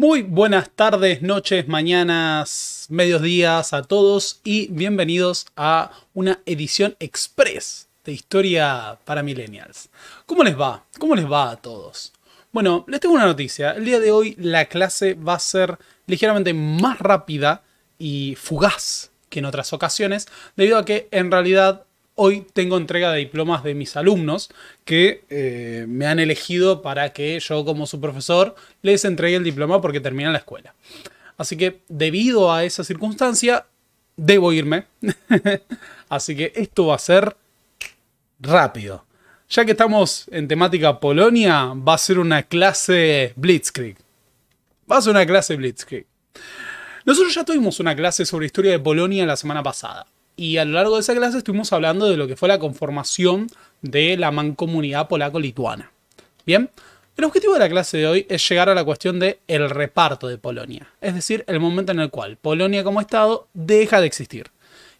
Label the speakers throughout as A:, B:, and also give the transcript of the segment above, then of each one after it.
A: Muy buenas tardes, noches, mañanas, medios días a todos y bienvenidos a una edición express de Historia para Millennials. ¿Cómo les va? ¿Cómo les va a todos? Bueno, les tengo una noticia. El día de hoy la clase va a ser ligeramente más rápida y fugaz que en otras ocasiones, debido a que en realidad hoy tengo entrega de diplomas de mis alumnos que eh, me han elegido para que yo como su profesor les entregue el diploma porque terminan la escuela. Así que debido a esa circunstancia, debo irme. Así que esto va a ser rápido. Ya que estamos en temática Polonia, va a ser una clase Blitzkrieg. Va a ser una clase Blitzkrieg. Nosotros ya tuvimos una clase sobre historia de Polonia la semana pasada y a lo largo de esa clase estuvimos hablando de lo que fue la conformación de la mancomunidad polaco-lituana. Bien, el objetivo de la clase de hoy es llegar a la cuestión de reparto de Polonia, es decir, el momento en el cual Polonia como Estado deja de existir.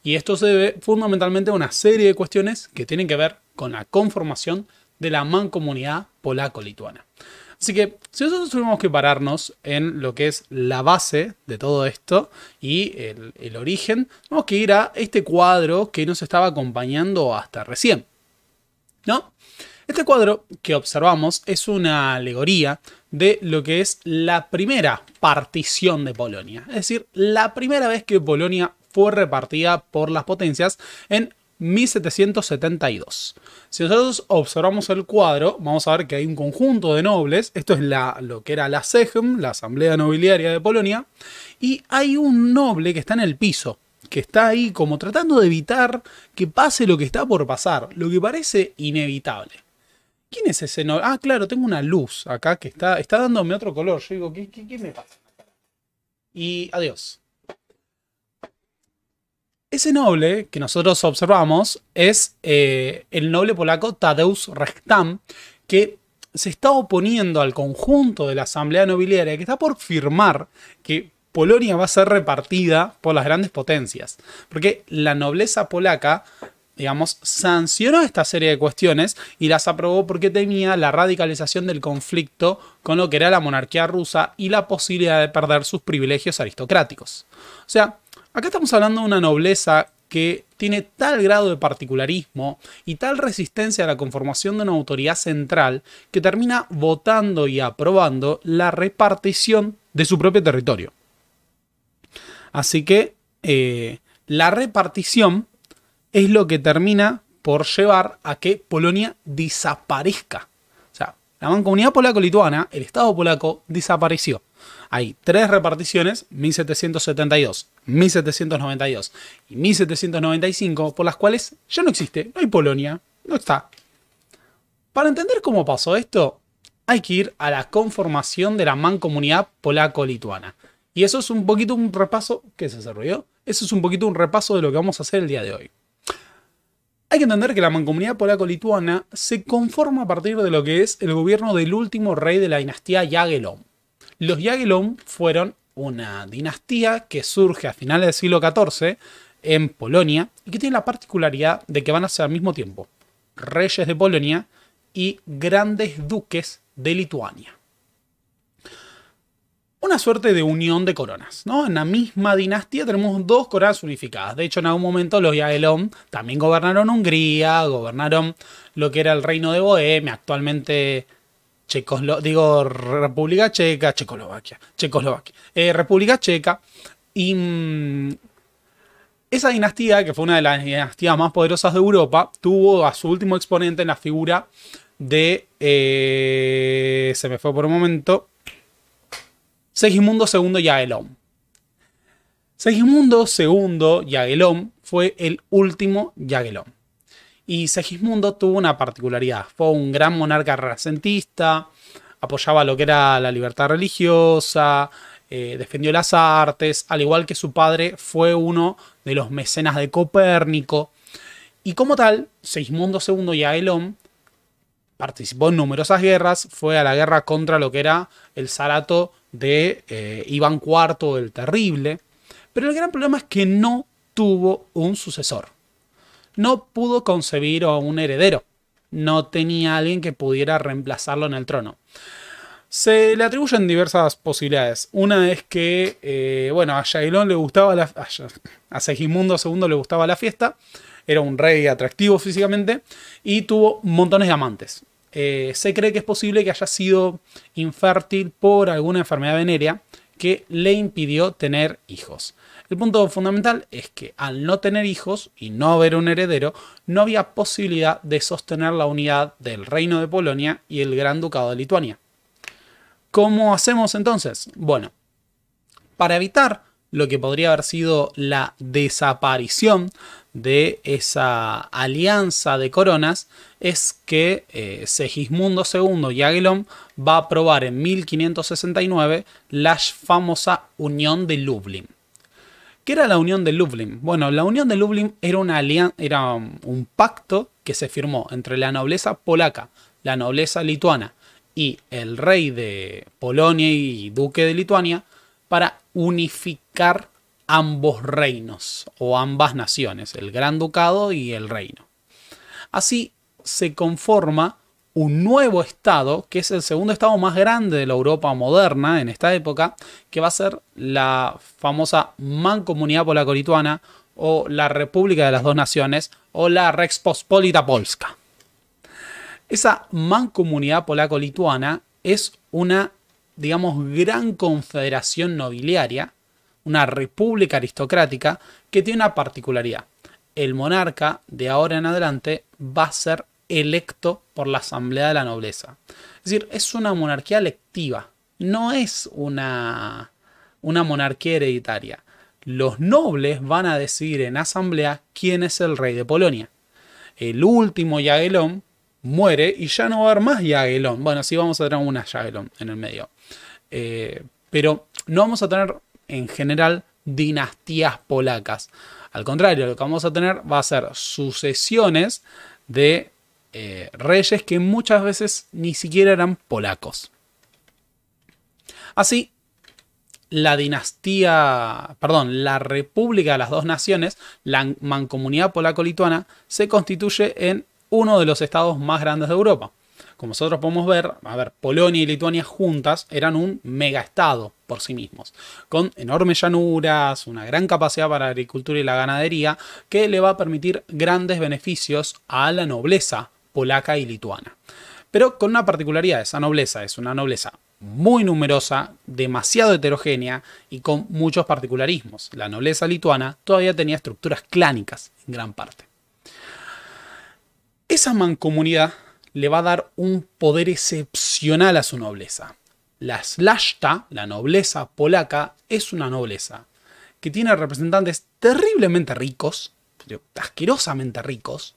A: Y esto se debe fundamentalmente a una serie de cuestiones que tienen que ver con la conformación de la mancomunidad polaco-lituana. Así que si nosotros tuvimos que pararnos en lo que es la base de todo esto y el, el origen, tenemos que ir a este cuadro que nos estaba acompañando hasta recién. ¿No? Este cuadro que observamos es una alegoría de lo que es la primera partición de Polonia, es decir, la primera vez que Polonia fue repartida por las potencias en 1772. Si nosotros observamos el cuadro, vamos a ver que hay un conjunto de nobles, esto es lo que era la SEGM, la Asamblea Nobiliaria de Polonia, y hay un noble que está en el piso, que está ahí como tratando de evitar que pase lo que está por pasar, lo que parece inevitable. ¿Quién es ese noble? Ah, claro, tengo una luz acá que está, está dándome otro color. Yo digo, qué me pasa? Y adiós. Ese noble que nosotros observamos es eh, el noble polaco Tadeusz Rechtam, que se está oponiendo al conjunto de la asamblea nobiliaria que está por firmar que Polonia va a ser repartida por las grandes potencias. Porque la nobleza polaca, digamos, sancionó esta serie de cuestiones y las aprobó porque temía la radicalización del conflicto con lo que era la monarquía rusa y la posibilidad de perder sus privilegios aristocráticos. O sea, Acá estamos hablando de una nobleza que tiene tal grado de particularismo y tal resistencia a la conformación de una autoridad central que termina votando y aprobando la repartición de su propio territorio. Así que eh, la repartición es lo que termina por llevar a que Polonia desaparezca. O sea, la mancomunidad polaco-lituana, el Estado polaco, desapareció hay tres reparticiones, 1772, 1792 y 1795, por las cuales ya no existe, no hay Polonia, no está. Para entender cómo pasó esto, hay que ir a la conformación de la mancomunidad polaco-lituana. Y eso es un poquito un repaso, ¿qué se desarrolló. Eso es un poquito un repaso de lo que vamos a hacer el día de hoy. Hay que entender que la mancomunidad polaco-lituana se conforma a partir de lo que es el gobierno del último rey de la dinastía Jagelón. Los Jagiellon fueron una dinastía que surge a finales del siglo XIV en Polonia y que tiene la particularidad de que van a ser al mismo tiempo reyes de Polonia y grandes duques de Lituania. Una suerte de unión de coronas, ¿no? En la misma dinastía tenemos dos coronas unificadas. De hecho, en algún momento los Jagiellon también gobernaron Hungría, gobernaron lo que era el reino de Bohemia, actualmente Checoslo digo República Checa, Checoslovaquia, Checoslovaquia, eh, República Checa y mm, esa dinastía, que fue una de las dinastías más poderosas de Europa, tuvo a su último exponente en la figura de... Eh, se me fue por un momento. Segismundo II Yagelón. Segismundo II Yagelón fue el último Yagelón. Y Segismundo tuvo una particularidad, fue un gran monarca renacentista, apoyaba lo que era la libertad religiosa, eh, defendió las artes, al igual que su padre fue uno de los mecenas de Copérnico. Y como tal, Segismundo II y Aelón participó en numerosas guerras, fue a la guerra contra lo que era el zarato de eh, Iván IV el Terrible, pero el gran problema es que no tuvo un sucesor no pudo concebir a un heredero. No tenía alguien que pudiera reemplazarlo en el trono. Se le atribuyen diversas posibilidades. Una es que, eh, bueno, a Jailón le gustaba la... A Segismundo II le gustaba la fiesta. Era un rey atractivo físicamente. Y tuvo montones de amantes. Eh, se cree que es posible que haya sido infértil por alguna enfermedad venérea que le impidió tener hijos. El punto fundamental es que al no tener hijos y no haber un heredero, no había posibilidad de sostener la unidad del Reino de Polonia y el Gran Ducado de Lituania. ¿Cómo hacemos entonces? Bueno, para evitar lo que podría haber sido la desaparición de esa alianza de coronas es que eh, Segismundo II y Aguilón va a aprobar en 1569 la famosa Unión de Lublin. ¿Qué era la Unión de Lublin? Bueno, la Unión de Lublin era, era um, un pacto que se firmó entre la nobleza polaca, la nobleza lituana y el rey de Polonia y duque de Lituania para unificar ambos reinos o ambas naciones, el Gran Ducado y el Reino. Así se conforma un nuevo estado, que es el segundo estado más grande de la Europa moderna en esta época, que va a ser la famosa Mancomunidad Polaco-Lituana o la República de las Dos Naciones o la Rex Pospolita Polska. Esa Mancomunidad Polaco-Lituana es una, digamos, gran confederación nobiliaria, una república aristocrática que tiene una particularidad. El monarca de ahora en adelante va a ser electo por la Asamblea de la Nobleza. Es decir, es una monarquía electiva, no es una, una monarquía hereditaria. Los nobles van a decidir en asamblea quién es el rey de Polonia. El último Yagelón muere y ya no va a haber más Jagellón. Bueno, sí vamos a tener una Jagellón en el medio. Eh, pero no vamos a tener en general dinastías polacas. Al contrario, lo que vamos a tener va a ser sucesiones de eh, reyes que muchas veces ni siquiera eran polacos. Así, la dinastía, perdón, la República de las Dos Naciones, la mancomunidad polaco-lituana, se constituye en uno de los estados más grandes de Europa. Como nosotros podemos ver, a ver, Polonia y Lituania juntas eran un megaestado por sí mismos, con enormes llanuras, una gran capacidad para la agricultura y la ganadería, que le va a permitir grandes beneficios a la nobleza polaca y lituana. Pero con una particularidad, esa nobleza es una nobleza muy numerosa, demasiado heterogénea y con muchos particularismos. La nobleza lituana todavía tenía estructuras clánicas en gran parte. Esa mancomunidad le va a dar un poder excepcional a su nobleza. La slashta, la nobleza polaca, es una nobleza que tiene representantes terriblemente ricos, asquerosamente ricos,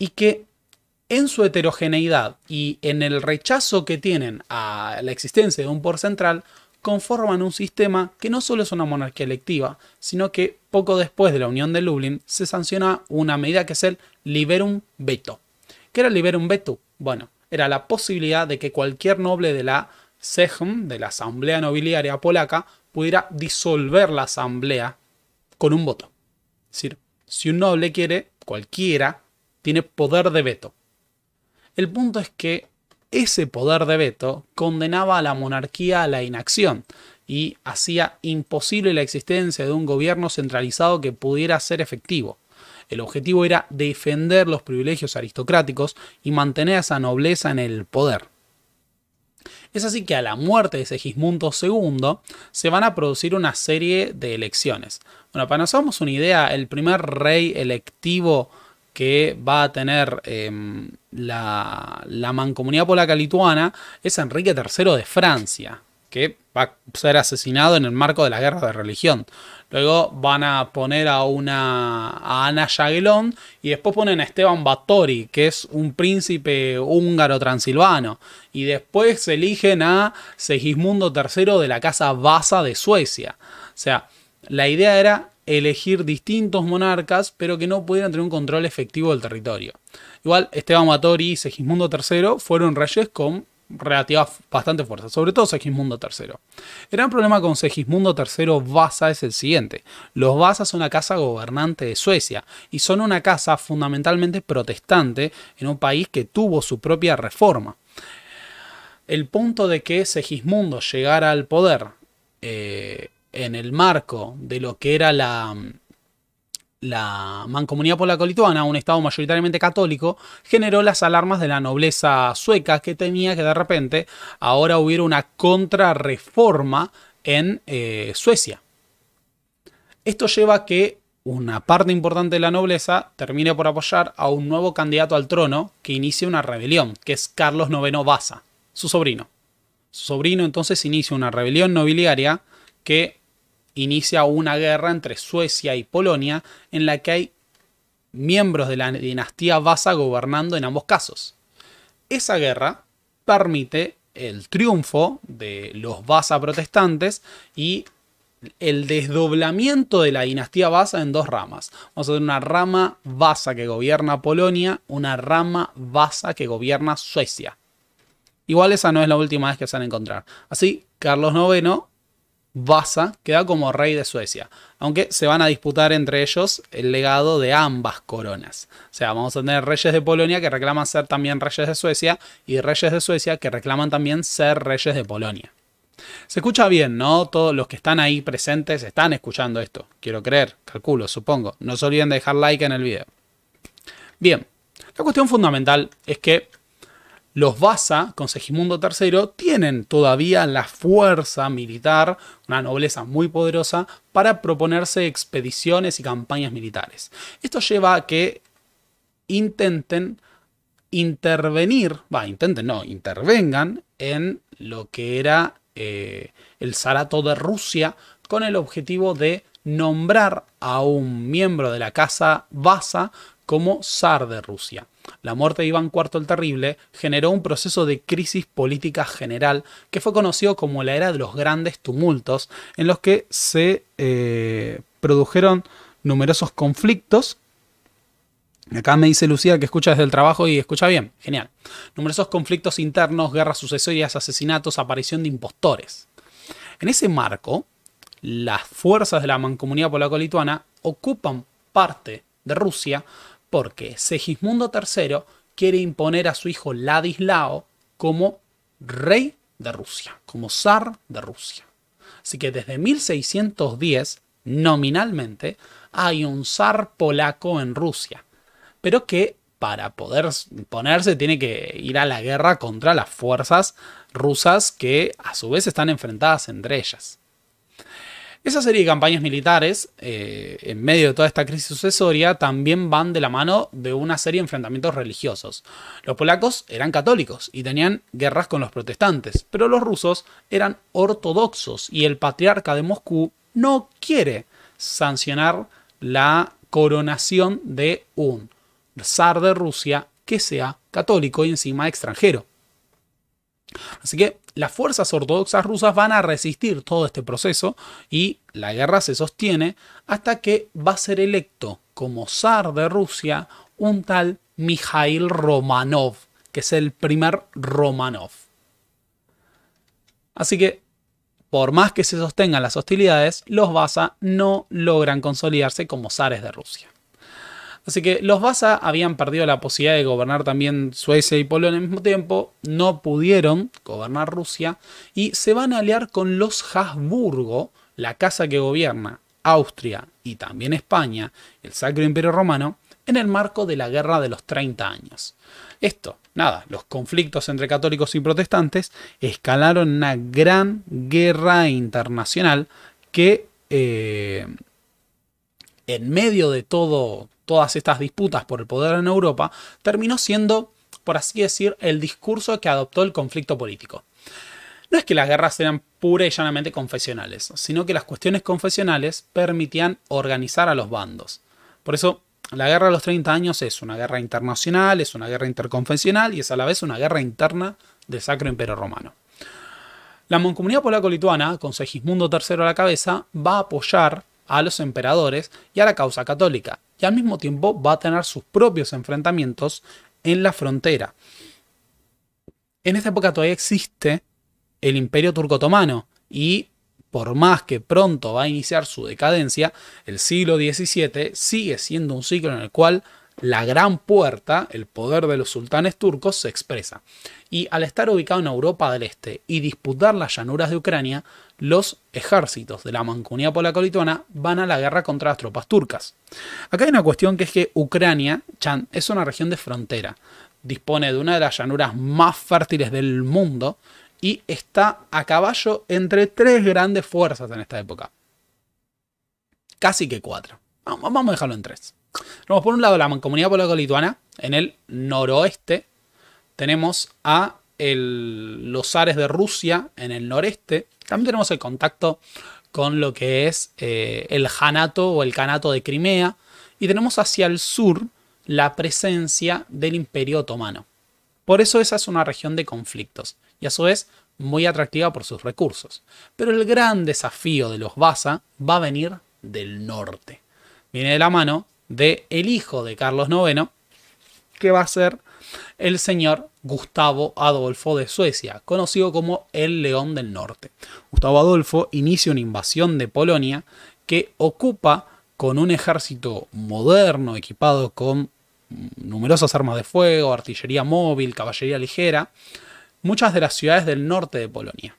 A: y que en su heterogeneidad y en el rechazo que tienen a la existencia de un poder central, conforman un sistema que no solo es una monarquía electiva, sino que poco después de la unión de Lublin se sanciona una medida que es el liberum veto. ¿Qué era el liberum veto? Bueno, era la posibilidad de que cualquier noble de la Sejm, de la Asamblea Nobiliaria Polaca, pudiera disolver la asamblea con un voto. Es decir, si un noble quiere, cualquiera, tiene poder de veto. El punto es que ese poder de veto condenaba a la monarquía a la inacción y hacía imposible la existencia de un gobierno centralizado que pudiera ser efectivo. El objetivo era defender los privilegios aristocráticos y mantener a esa nobleza en el poder. Es así que a la muerte de Segismundo II se van a producir una serie de elecciones. Bueno, para nos una idea, el primer rey electivo que va a tener em, la, mancomunidad polaca-lituana es Enrique III de Francia, que va a ser asesinado en el marco de la guerra de religión. Luego van a poner a una a Ana Jagelón y después ponen a Esteban Battori, que es un príncipe húngaro transilvano. Y después eligen a Segismundo III de la casa Vasa de Suecia. O sea, la idea era elegir distintos monarcas, pero que no pudieran tener un control efectivo del territorio. Igual, Esteban Batori y Segismundo III fueron reyes con relativa bastante fuerza, sobre todo Segismundo III. El gran problema con Segismundo III Vasa es el siguiente. Los Vasa son la casa gobernante de Suecia y son una casa fundamentalmente protestante en un país que tuvo su propia reforma. El punto de que Segismundo llegara al poder eh, en el marco de lo que era la, la mancomunidad polaco-lituana, un estado mayoritariamente católico, generó las alarmas de la nobleza sueca que tenía que de repente ahora hubiera una contrarreforma en eh, Suecia. Esto lleva a que una parte importante de la nobleza termine por apoyar a un nuevo candidato al trono que inicia una rebelión, que es Carlos IX Baza, su sobrino. Su sobrino entonces inicia una rebelión nobiliaria que inicia una guerra entre Suecia y Polonia en la que hay miembros de la dinastía Vasa gobernando en ambos casos. Esa guerra permite el triunfo de los Vasa protestantes y el desdoblamiento de la dinastía Vasa en dos ramas. Vamos a tener una rama Vasa que gobierna Polonia, una rama Vasa que gobierna Suecia. Igual esa no es la última vez que se van a encontrar. Así, Carlos IX Basa queda como rey de Suecia, aunque se van a disputar entre ellos el legado de ambas coronas. O sea, vamos a tener reyes de Polonia que reclaman ser también reyes de Suecia y reyes de Suecia que reclaman también ser reyes de Polonia. Se escucha bien, ¿no? Todos los que están ahí presentes están escuchando esto. Quiero creer, calculo, supongo. No se olviden de dejar like en el video. Bien, la cuestión fundamental es que los Vasa, con Segismundo III, tienen todavía la fuerza militar, una nobleza muy poderosa, para proponerse expediciones y campañas militares. Esto lleva a que intenten intervenir, va, intenten, no, intervengan en lo que era eh, el zarato de Rusia con el objetivo de nombrar a un miembro de la casa Vasa como zar de Rusia la muerte de Iván IV el Terrible generó un proceso de crisis política general que fue conocido como la era de los grandes tumultos, en los que se eh, produjeron numerosos conflictos Acá me dice Lucía que escucha desde el trabajo y escucha bien. Genial. Numerosos conflictos internos, guerras sucesorias, asesinatos, aparición de impostores. En ese marco, las fuerzas de la mancomunidad polaco-lituana ocupan parte de Rusia porque Segismundo III quiere imponer a su hijo Ladislao como rey de Rusia, como zar de Rusia. Así que desde 1610, nominalmente, hay un zar polaco en Rusia, pero que para poder ponerse tiene que ir a la guerra contra las fuerzas rusas que a su vez están enfrentadas entre ellas. Esa serie de campañas militares, eh, en medio de toda esta crisis sucesoria, también van de la mano de una serie de enfrentamientos religiosos. Los polacos eran católicos y tenían guerras con los protestantes, pero los rusos eran ortodoxos y el patriarca de Moscú no quiere sancionar la coronación de un zar de Rusia que sea católico y encima extranjero. Así que las fuerzas ortodoxas rusas van a resistir todo este proceso y la guerra se sostiene hasta que va a ser electo como zar de Rusia un tal Mikhail Romanov, que es el primer Romanov. Así que, por más que se sostengan las hostilidades, los Vasa no logran consolidarse como zares de Rusia. Así que los Vasa habían perdido la posibilidad de gobernar también Suecia y Polonia al mismo tiempo, no pudieron gobernar Rusia y se van a aliar con los Habsburgo, la casa que gobierna Austria y también España, el Sacro Imperio Romano, en el marco de la Guerra de los 30 años. Esto, nada, los conflictos entre católicos y protestantes escalaron una gran guerra internacional que eh, en medio de todo, todas estas disputas por el poder en Europa, terminó siendo, por así decir, el discurso que adoptó el conflicto político. No es que las guerras eran pura y llanamente confesionales, sino que las cuestiones confesionales permitían organizar a los bandos. Por eso, la guerra de los 30 años es una guerra internacional, es una guerra interconfesional y es a la vez una guerra interna del Sacro Imperio Romano. La moncomunidad polaco-lituana, con Segismundo III a la cabeza, va a apoyar a los emperadores y a la causa católica, y al mismo tiempo va a tener sus propios enfrentamientos en la frontera. En esta época todavía existe el imperio turco-otomano y por más que pronto va a iniciar su decadencia, el siglo XVII sigue siendo un siglo en el cual la gran puerta, el poder de los sultanes turcos, se expresa. Y al estar ubicado en Europa del Este y disputar las llanuras de Ucrania, los ejércitos de la mancomunidad polaco-lituana van a la guerra contra las tropas turcas. Acá hay una cuestión que es que Ucrania, Chan, es una región de frontera, dispone de una de las llanuras más fértiles del mundo y está a caballo entre tres grandes fuerzas en esta época. Casi que cuatro. Vamos a dejarlo en tres. Tenemos por un lado la mancomunidad polaco-lituana, en el noroeste. Tenemos a los Ares de Rusia en el noreste también tenemos el contacto con lo que es eh, el Janato o el Kanato de Crimea. Y tenemos hacia el sur la presencia del Imperio Otomano. Por eso esa es una región de conflictos. Y a su vez muy atractiva por sus recursos. Pero el gran desafío de los Baza va a venir del norte. Viene de la mano de el hijo de Carlos IX, que va a ser el señor Gustavo Adolfo de Suecia, conocido como el León del Norte. Gustavo Adolfo inicia una invasión de Polonia que ocupa con un ejército moderno equipado con numerosas armas de fuego, artillería móvil, caballería ligera, muchas de las ciudades del norte de Polonia.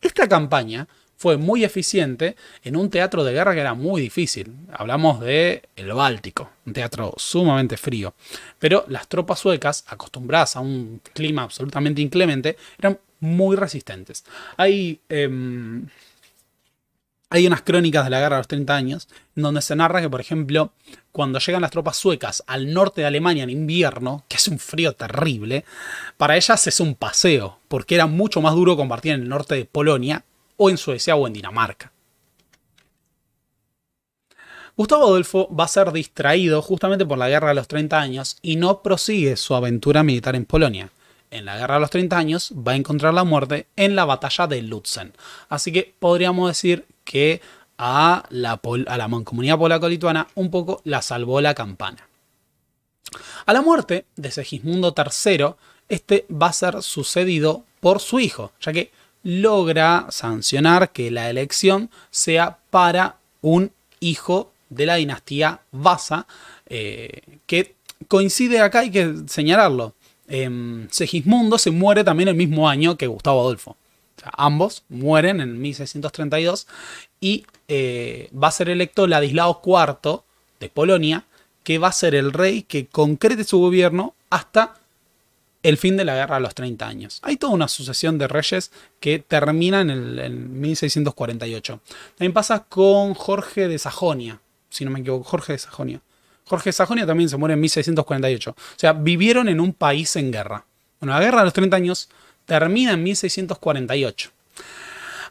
A: Esta campaña fue muy eficiente en un teatro de guerra que era muy difícil. Hablamos de el Báltico, un teatro sumamente frío. Pero las tropas suecas, acostumbradas a un clima absolutamente inclemente, eran muy resistentes. Hay, em, hay unas crónicas de la guerra de los 30 años, en donde se narra que, por ejemplo, cuando llegan las tropas suecas al norte de Alemania en invierno, que es un frío terrible, para ellas es un paseo, porque era mucho más duro compartir en el norte de Polonia o en Suecia o en Dinamarca. Gustavo Adolfo va a ser distraído justamente por la Guerra de los 30 años y no prosigue su aventura militar en Polonia. En la Guerra de los 30 años va a encontrar la muerte en la batalla de Lutzen. Así que podríamos decir que a la, a la mancomunidad polaco-lituana un poco la salvó la campana. A la muerte de Segismundo III, este va a ser sucedido por su hijo, ya que logra sancionar que la elección sea para un hijo de la dinastía Vasa, eh, que coincide acá, hay que señalarlo. Em, Segismundo se muere también el mismo año que Gustavo Adolfo. ambos mueren en 1632 y eh, va a ser electo Ladislao IV de Polonia, que va a ser el rey que concrete su gobierno hasta el fin de la guerra a los 30 años. Hay toda una sucesión de reyes que terminan en, 1648. También pasa con Jorge de Sajonia, si no me equivoco, Jorge de Sajonia. Jorge de Sajonia también se muere en 1648. O sea, vivieron en un país en guerra. Bueno, la guerra de los 30 años termina en 1648.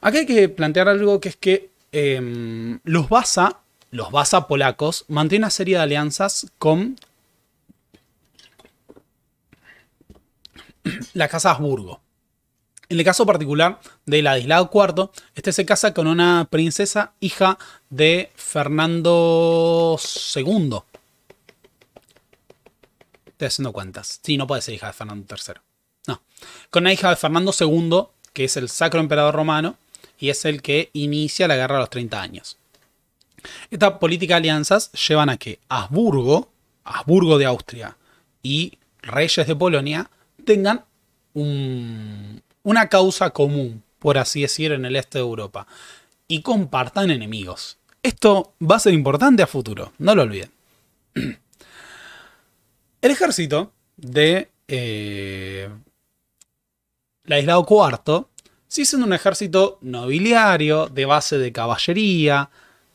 A: aquí hay que plantear algo que es que em, los Baza, los Baza polacos, mantienen una serie de alianzas con la casa Habsburgo. En el caso particular de Ladislao IV, este se casa con una princesa hija de Fernando II. Estoy haciendo cuentas. Sí, no puede ser hija de Fernando III. No. Con la hija de Fernando II, que es el sacro emperador romano, y es el que inicia la guerra a los 30 años. Esta política de alianzas llevan a que Habsburgo, Habsburgo de Austria y reyes de Polonia tengan una causa común, por así decir, en el este de Europa y compartan enemigos. Esto va a ser importante a futuro, no lo olviden. El ejército de eh, isla IV sigue siendo un ejército nobiliario, de base de caballería,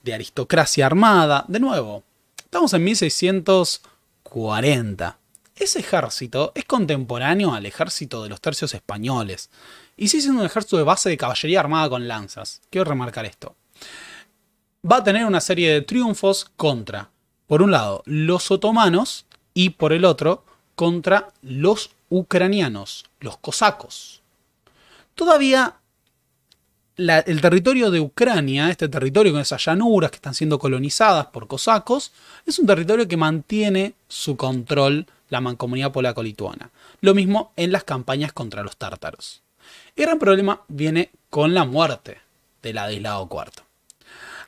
A: de aristocracia armada. De nuevo, estamos en 1640. Ese ejército es contemporáneo al ejército de los tercios españoles, y sigue siendo un ejército de base de caballería armada con lanzas. Quiero remarcar esto. Va a tener una serie de triunfos contra, por un lado, los otomanos y por el otro, contra los ucranianos, los cosacos. Todavía el territorio de Ucrania, este territorio con esas llanuras que están siendo colonizadas por cosacos, es un territorio que mantiene su control la mancomunidad polaco-lituana. Lo mismo en las campañas contra los tártaros. El gran problema viene con la muerte de la Ladislao IV.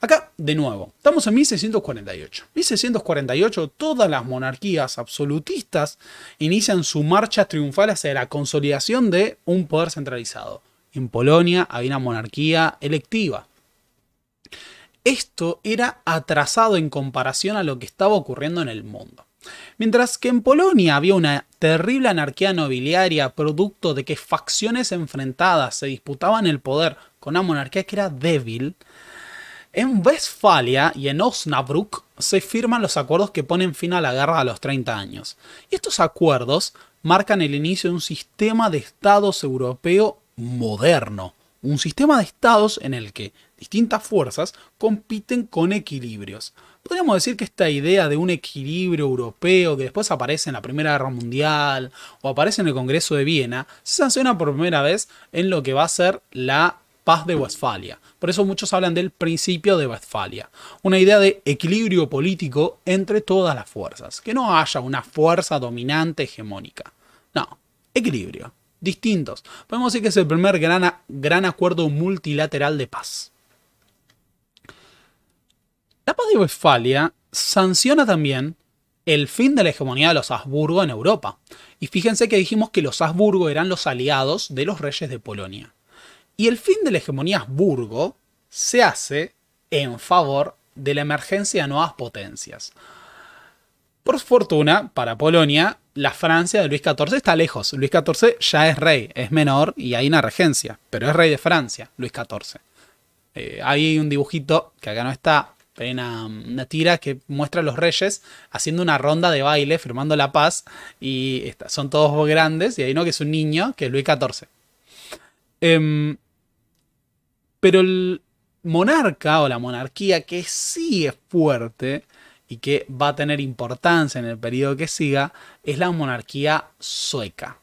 A: Acá, de nuevo, estamos en 1648. 1648, todas las monarquías absolutistas inician su marcha triunfal hacia la consolidación de un poder centralizado. En Polonia había una monarquía electiva. Esto era atrasado en comparación a lo que estaba ocurriendo en el mundo. Mientras que en Polonia había una terrible anarquía nobiliaria producto de que facciones enfrentadas se disputaban el poder con una monarquía que era débil, en Westfalia y en Osnabrück se firman los acuerdos que ponen fin a la guerra a los 30 años. Y estos acuerdos marcan el inicio de un sistema de estados europeo moderno. Un sistema de estados en el que distintas fuerzas compiten con equilibrios podríamos decir que esta idea de un equilibrio europeo que después aparece en la Primera Guerra Mundial o aparece en el Congreso de Viena, se sanciona por primera vez en lo que va a ser la paz de Westfalia. Por eso muchos hablan del principio de Westfalia, una idea de equilibrio político entre todas las fuerzas, que no haya una fuerza dominante hegemónica. No, equilibrio, distintos. Podemos decir que es el primer gran, gran acuerdo multilateral de paz. Paz de Westfalia sanciona también el fin de la hegemonía de los Habsburgo en Europa. Y fíjense que dijimos que los Habsburgo eran los aliados de los reyes de Polonia. Y el fin de la hegemonía Habsburgo se hace en favor de la emergencia de nuevas potencias. Por fortuna, para Polonia, la Francia de Luis XIV está lejos. Luis XIV ya es rey, es menor y hay una regencia, pero es rey de Francia, Luis XIV. Eh, hay un dibujito que acá no está, una, tira que muestra a los reyes haciendo una ronda de baile, firmando la paz, y son todos grandes, y hay no que es un niño, que es Luis XIV. Em, pero el monarca o la monarquía que sí es fuerte y que va a tener importancia en el periodo que siga, es la monarquía sueca.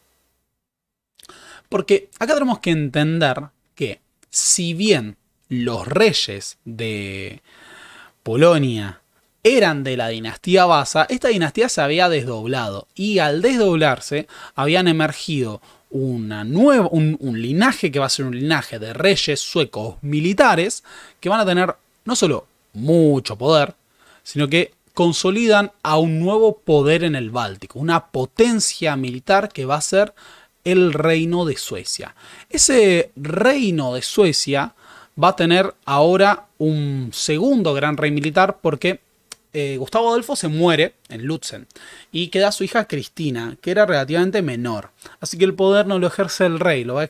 A: Porque acá tenemos que entender que si bien los reyes de, Polonia, eran de la dinastía Basa, esta dinastía se había desdoblado y al desdoblarse habían emergido un, un, linaje que va a ser un linaje de reyes suecos militares que van a tener no solo mucho poder, sino que consolidan a un nuevo poder en el Báltico, una potencia militar que va a ser el reino de Suecia. Ese reino de Suecia va a tener ahora un segundo gran rey militar porque eh, Gustavo Adolfo se muere en Lutzen y queda su hija Cristina, que era relativamente menor. Así que el poder no lo ejerce el rey, lo va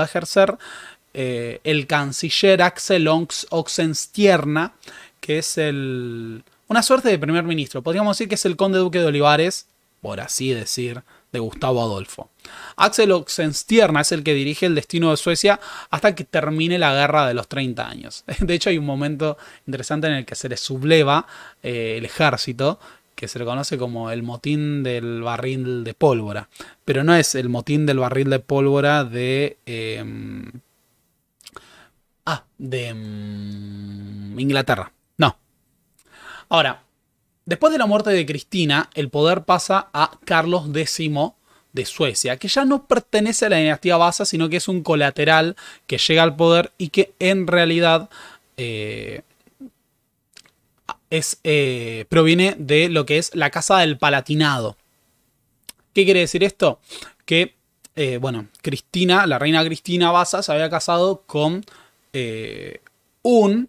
A: a ejercer, eh, el canciller Axel Oxenstierna, que es el, una suerte de primer ministro. Podríamos decir que es el conde duque de Olivares, por así decir, de Gustavo Adolfo. Axel Oxenstierna es el que dirige el destino de Suecia hasta que termine la guerra de los 30 años. De hecho, hay un momento interesante en el que se le subleva eh, el ejército, que se le conoce como el motín del barril de pólvora. Pero no es el motín del barril de pólvora de. Em, ah, de em, Inglaterra. No. Ahora, Después de la muerte de Cristina, el poder pasa a Carlos X de Suecia, que ya no pertenece a la dinastía basa, sino que es un colateral que llega al poder y que en realidad eh, es, eh, proviene de lo que es la Casa del Palatinado. ¿Qué quiere decir esto? Que, eh, bueno, Cristina, la reina Cristina Basa se había casado con un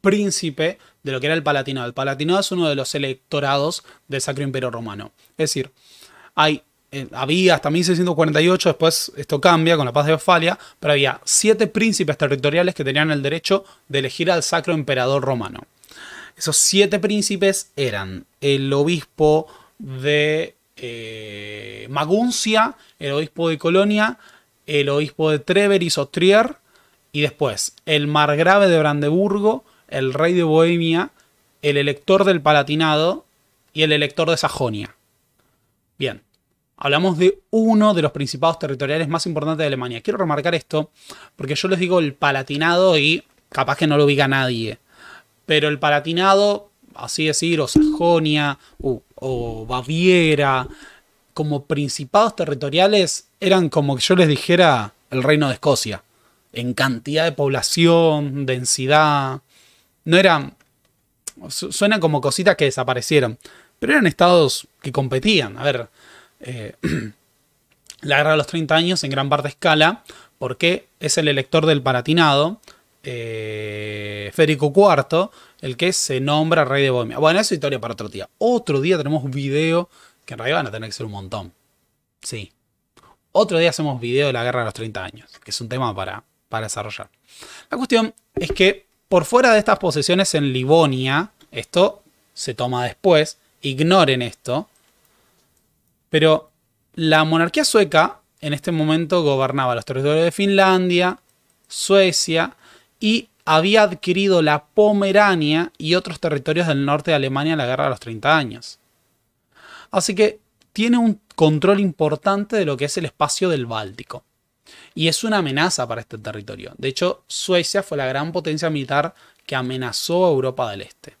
A: príncipe de lo que era el Palatinado. El Palatinado es uno de los electorados del Sacro Imperio Romano. Es decir, hay, eh, había hasta 1648, después esto cambia con la paz de Westfalia, pero había siete príncipes territoriales que tenían el derecho de elegir al Sacro Emperador Romano. Esos siete príncipes eran el obispo de eh, Maguncia, el obispo de Colonia, el obispo de Treveris y Trier, y después el margrave de Brandeburgo, el rey de Bohemia, el elector del Palatinado y el elector de Sajonia. Bien, hablamos de uno de los principados territoriales más importantes de Alemania. Quiero remarcar esto porque yo les digo el Palatinado y capaz que no lo diga nadie. Pero el Palatinado, así decir, o Sajonia, o, Baviera, como principados territoriales, eran como que yo les dijera el reino de Escocia. En cantidad de población, densidad, no eran. Suenan como cositas que desaparecieron. Pero eran estados que competían. A ver. Eh, la guerra de los 30 años en gran parte escala. Porque es el elector del Palatinado. Eh, Federico IV. El que se nombra rey de Bohemia. Bueno, esa es historia para otro día. Otro día tenemos un video. Que en realidad van a tener que ser un montón. Sí. Otro día hacemos video de la guerra de los 30 años. Que es un tema para, para desarrollar. La cuestión es que por fuera de estas posesiones en Livonia, esto se toma después, ignoren esto, pero la monarquía sueca en este momento gobernaba los territorios de Finlandia, Suecia y había adquirido la Pomerania y otros territorios del norte de Alemania en la Guerra de los 30 años. Así que tiene un control importante de lo que es el espacio del Báltico. Y es una amenaza para este territorio. De hecho, Suecia fue la gran potencia militar que amenazó a Europa del Este.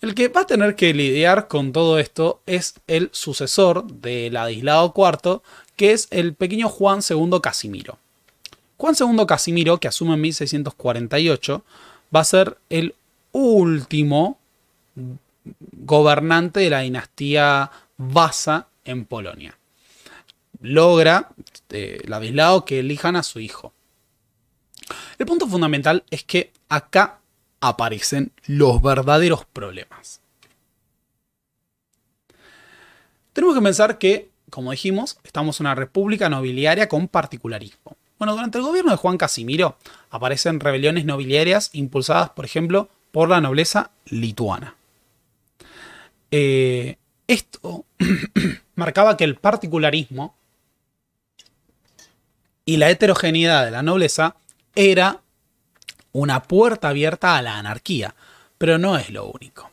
A: El que va a tener que lidiar con todo esto es el sucesor del Adislado IV, que es el pequeño Juan II Casimiro. Juan II Casimiro, que asume en 1648, va a ser el último gobernante de la dinastía Vasa en Polonia logra el eh, Ladislao que elijan a su hijo. El punto fundamental es que acá aparecen los verdaderos problemas. Tenemos que pensar que, como dijimos, estamos en una república nobiliaria con particularismo. Bueno, durante el gobierno de Juan Casimiro aparecen rebeliones nobiliarias impulsadas, por ejemplo, por la nobleza lituana. Eh, esto marcaba que el particularismo y la heterogeneidad de la nobleza era una puerta abierta a la anarquía, pero no es lo único.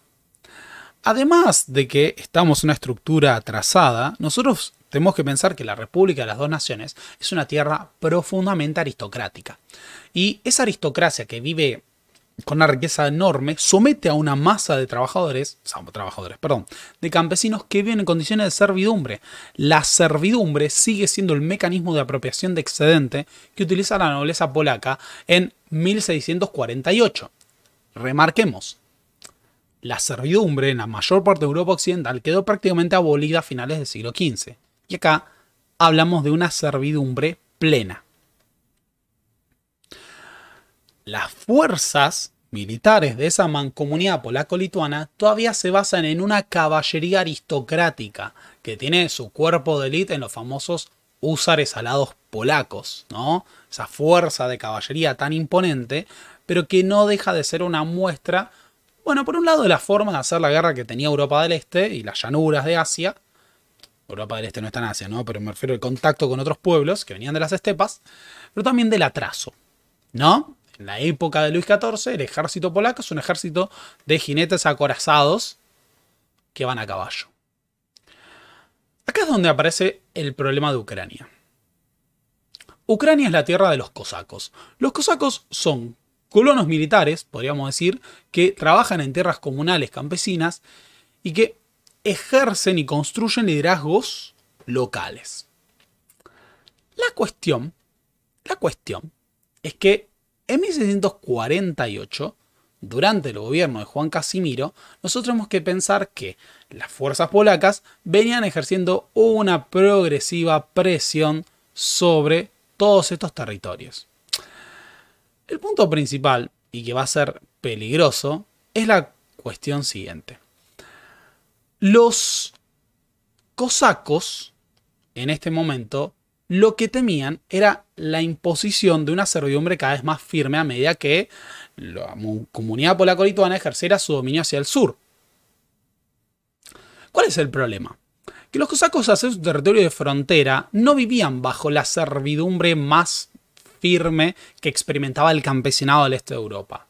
A: Además de que estamos en una estructura atrasada, nosotros tenemos que pensar que la República de las Dos Naciones es una tierra profundamente aristocrática. Y esa aristocracia que vive con una riqueza enorme, somete a una masa de trabajadores, trabajadores, perdón, de campesinos que viven en condiciones de servidumbre. La servidumbre sigue siendo el mecanismo de apropiación de excedente que utiliza la nobleza polaca en 1648. Remarquemos, la servidumbre en la mayor parte de Europa Occidental quedó prácticamente abolida a finales del siglo XV. Y acá hablamos de una servidumbre plena las fuerzas militares de esa mancomunidad polaco-lituana todavía se basan en una caballería aristocrática que tiene su cuerpo de élite en los famosos húsares alados polacos, ¿no? Esa fuerza de caballería tan imponente, pero que no deja de ser una muestra, bueno, por un lado de la forma de hacer la guerra que tenía Europa del Este y las llanuras de Asia, Europa del Este no está en Asia, ¿no? Pero me refiero al contacto con otros pueblos que venían de las estepas, pero también del atraso, ¿no? en la época de Luis XIV, el ejército polaco es un ejército de jinetes acorazados que van a caballo. Acá es donde aparece el problema de Ucrania. Ucrania es la tierra de los cosacos. Los cosacos son colonos militares, podríamos decir, que trabajan en tierras comunales campesinas y que ejercen y construyen liderazgos locales. La cuestión, la cuestión es que en 1648, durante el gobierno de Juan Casimiro, nosotros tenemos que pensar que las fuerzas polacas venían ejerciendo una progresiva presión sobre todos estos territorios. El punto principal, y que va a ser peligroso, es la cuestión siguiente. Los cosacos, en este momento, lo que temían era la imposición de una servidumbre cada vez más firme a medida que la comunidad polaco-lituana ejerciera su dominio hacia el sur. ¿Cuál es el problema? Que los cosacos hacia su territorio de frontera no vivían bajo la servidumbre más firme que experimentaba el campesinado del este de Europa,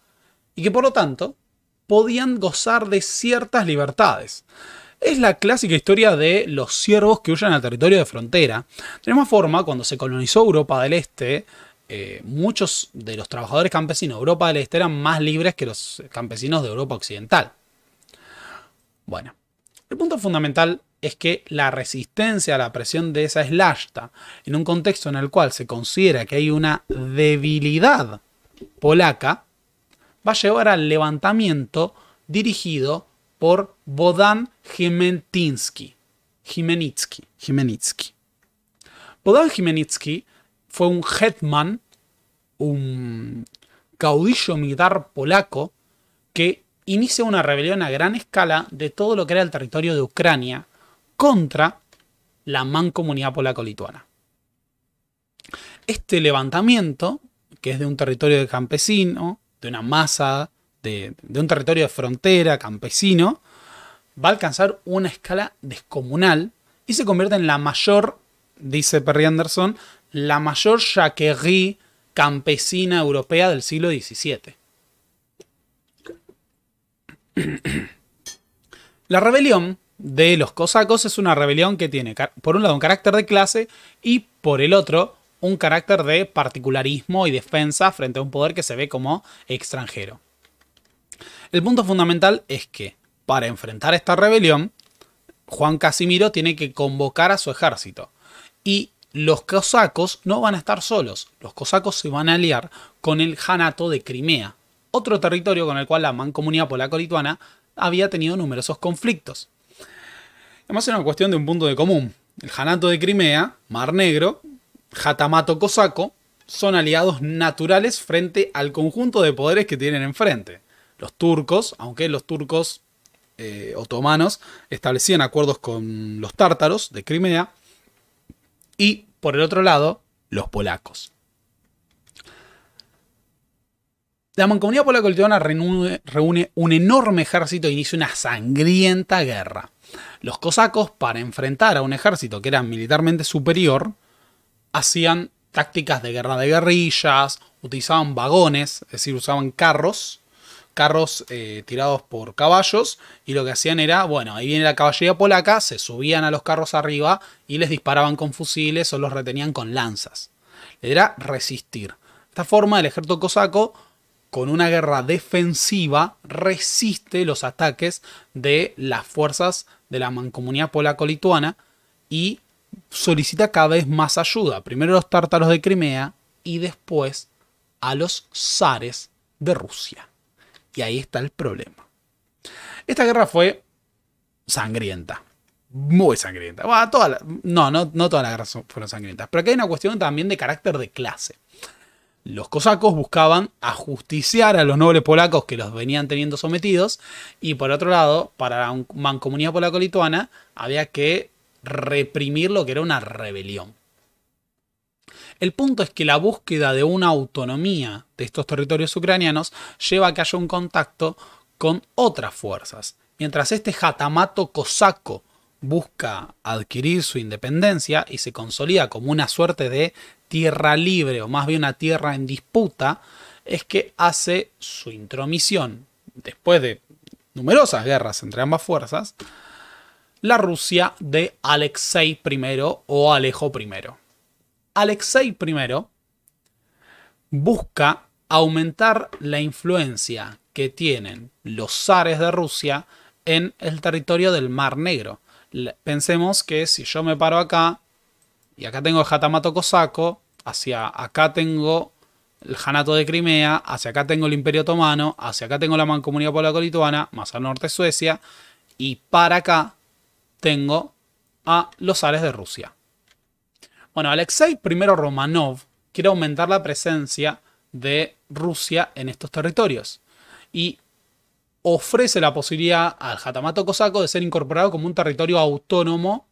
A: y que por lo tanto podían gozar de ciertas libertades es la clásica historia de los siervos que huyen al territorio de frontera. De misma forma, cuando se colonizó Europa del Este, eh, muchos de los trabajadores campesinos de Europa del Este eran más libres que los eh, campesinos de Europa Occidental. Bueno, el punto fundamental es que la resistencia a la presión de esa slashta en un contexto en el cual se considera que hay una debilidad polaca, va a llevar al levantamiento dirigido por Bodan Jimenitsky. Jimenitsky. Jimenitsky. Bodan Jimenitsky fue un hetman, un caudillo militar polaco, que inicia una rebelión a gran escala de todo lo que era el territorio de Ucrania contra la mancomunidad polaco-lituana. Este levantamiento, que es de un territorio de campesino, de una masa, de, de un territorio de frontera campesino, va a alcanzar una escala descomunal y se convierte en la mayor, dice Perry Anderson, la mayor jacquerie campesina europea del siglo XVII. La rebelión de los cosacos es una rebelión que tiene, por un lado, un carácter de clase y, por el otro, un carácter de particularismo y defensa frente a un poder que se ve como extranjero. El punto fundamental es que para enfrentar esta rebelión, Juan Casimiro tiene que convocar a su ejército. Y los cosacos no van a estar solos. Los cosacos se van a aliar con el Janato de Crimea, otro territorio con el cual la mancomunidad polaco-lituana había tenido numerosos conflictos. Además, es una cuestión de un punto de común. El Janato de Crimea, Mar Negro, jatamato cosaco, son aliados naturales frente al conjunto de poderes que tienen enfrente. Los turcos, aunque los turcos eh, otomanos establecían acuerdos con los tártaros de Crimea y, por el otro lado, los polacos. La mancomunidad polaco-lituana reúne un enorme ejército e inicia una sangrienta guerra. Los cosacos, para enfrentar a un ejército que era militarmente superior, hacían tácticas de guerra de guerrillas, utilizaban vagones, es decir, usaban carros carros eh, tirados por caballos y lo que hacían era, bueno, ahí viene la caballería polaca, se subían a los carros arriba y les disparaban con fusiles o los retenían con lanzas. Era resistir. esta forma el ejército cosaco, con una guerra defensiva, resiste los ataques de las fuerzas de la mancomunidad polaco-lituana y solicita cada vez más ayuda, primero a los tártaros de Crimea y después a los zares de Rusia. Y ahí está el problema. Esta guerra fue sangrienta. Muy sangrienta. no, no, no todas las guerras fueron sangrientas. Pero aquí hay una cuestión también de carácter de clase. Los cosacos buscaban ajusticiar a los nobles polacos que los venían teniendo sometidos. Y por otro lado, para la mancomunidad polaco-lituana había que reprimir lo que era una rebelión. El punto es que la búsqueda de una autonomía de estos territorios ucranianos lleva a que haya un contacto con otras fuerzas. Mientras este jatamato cosaco busca adquirir su independencia y se consolida como una suerte de tierra libre o más bien una tierra en disputa, es que hace su intromisión, después de numerosas guerras entre ambas fuerzas, la Rusia de Alexei I o Alejo I. Alexei I busca aumentar la influencia que tienen los zares de Rusia en el territorio del Mar Negro. Pensemos que si yo me paro acá, y acá tengo el jatamato Cosaco, hacia acá tengo el janato de Crimea, hacia acá tengo el Imperio Otomano, hacia acá tengo la Mancomunidad Polaco-Lituana, más al norte Suecia, y para acá tengo a los zares de Rusia. Bueno, Alexei I Romanov quiere aumentar la presencia de Rusia en estos territorios y ofrece la posibilidad al jatamato cosaco de ser incorporado como un territorio autónomo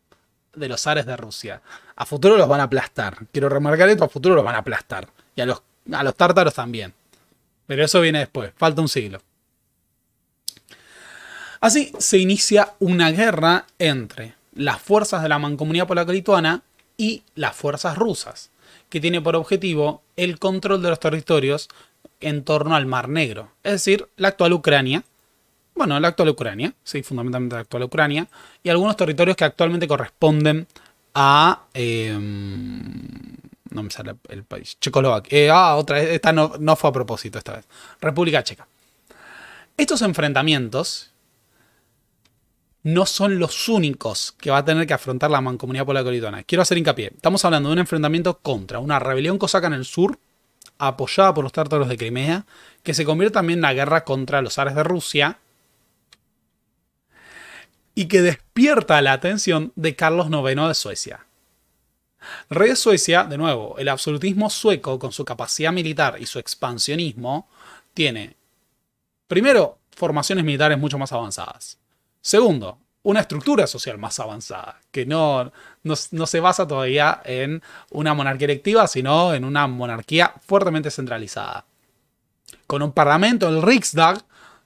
A: de los ares de Rusia. A futuro los van a aplastar. Quiero remarcar esto, a futuro los van a aplastar. Y a los, a los tártaros también. Pero eso viene después, falta un siglo. Así se inicia una guerra entre las fuerzas de la mancomunidad polaco-lituana y las fuerzas rusas, que tiene por objetivo el control de los territorios en torno al Mar Negro, es decir, la actual Ucrania, bueno, la actual Ucrania, sí, fundamentalmente la actual Ucrania, y algunos territorios que actualmente corresponden a... Em, no me sale el país, Checoslovaquia. Eh, ah, otra vez, esta no, no fue a propósito esta vez. República Checa. Estos enfrentamientos no son los únicos que va a tener que afrontar la mancomunidad polaco-lituana. Quiero hacer hincapié. Estamos hablando de un enfrentamiento contra una rebelión cosaca en el sur, apoyada por los tártaros de Crimea, que se convierte también en la guerra contra los ares de Rusia y que despierta la atención de Carlos IX de Suecia. Rey de Suecia, de nuevo, el absolutismo sueco con su capacidad militar y su expansionismo tiene, primero, formaciones militares mucho más avanzadas Segundo, una estructura social más avanzada, que no, se basa todavía en una monarquía electiva, sino en una monarquía fuertemente centralizada. Con un parlamento, el Riksdag,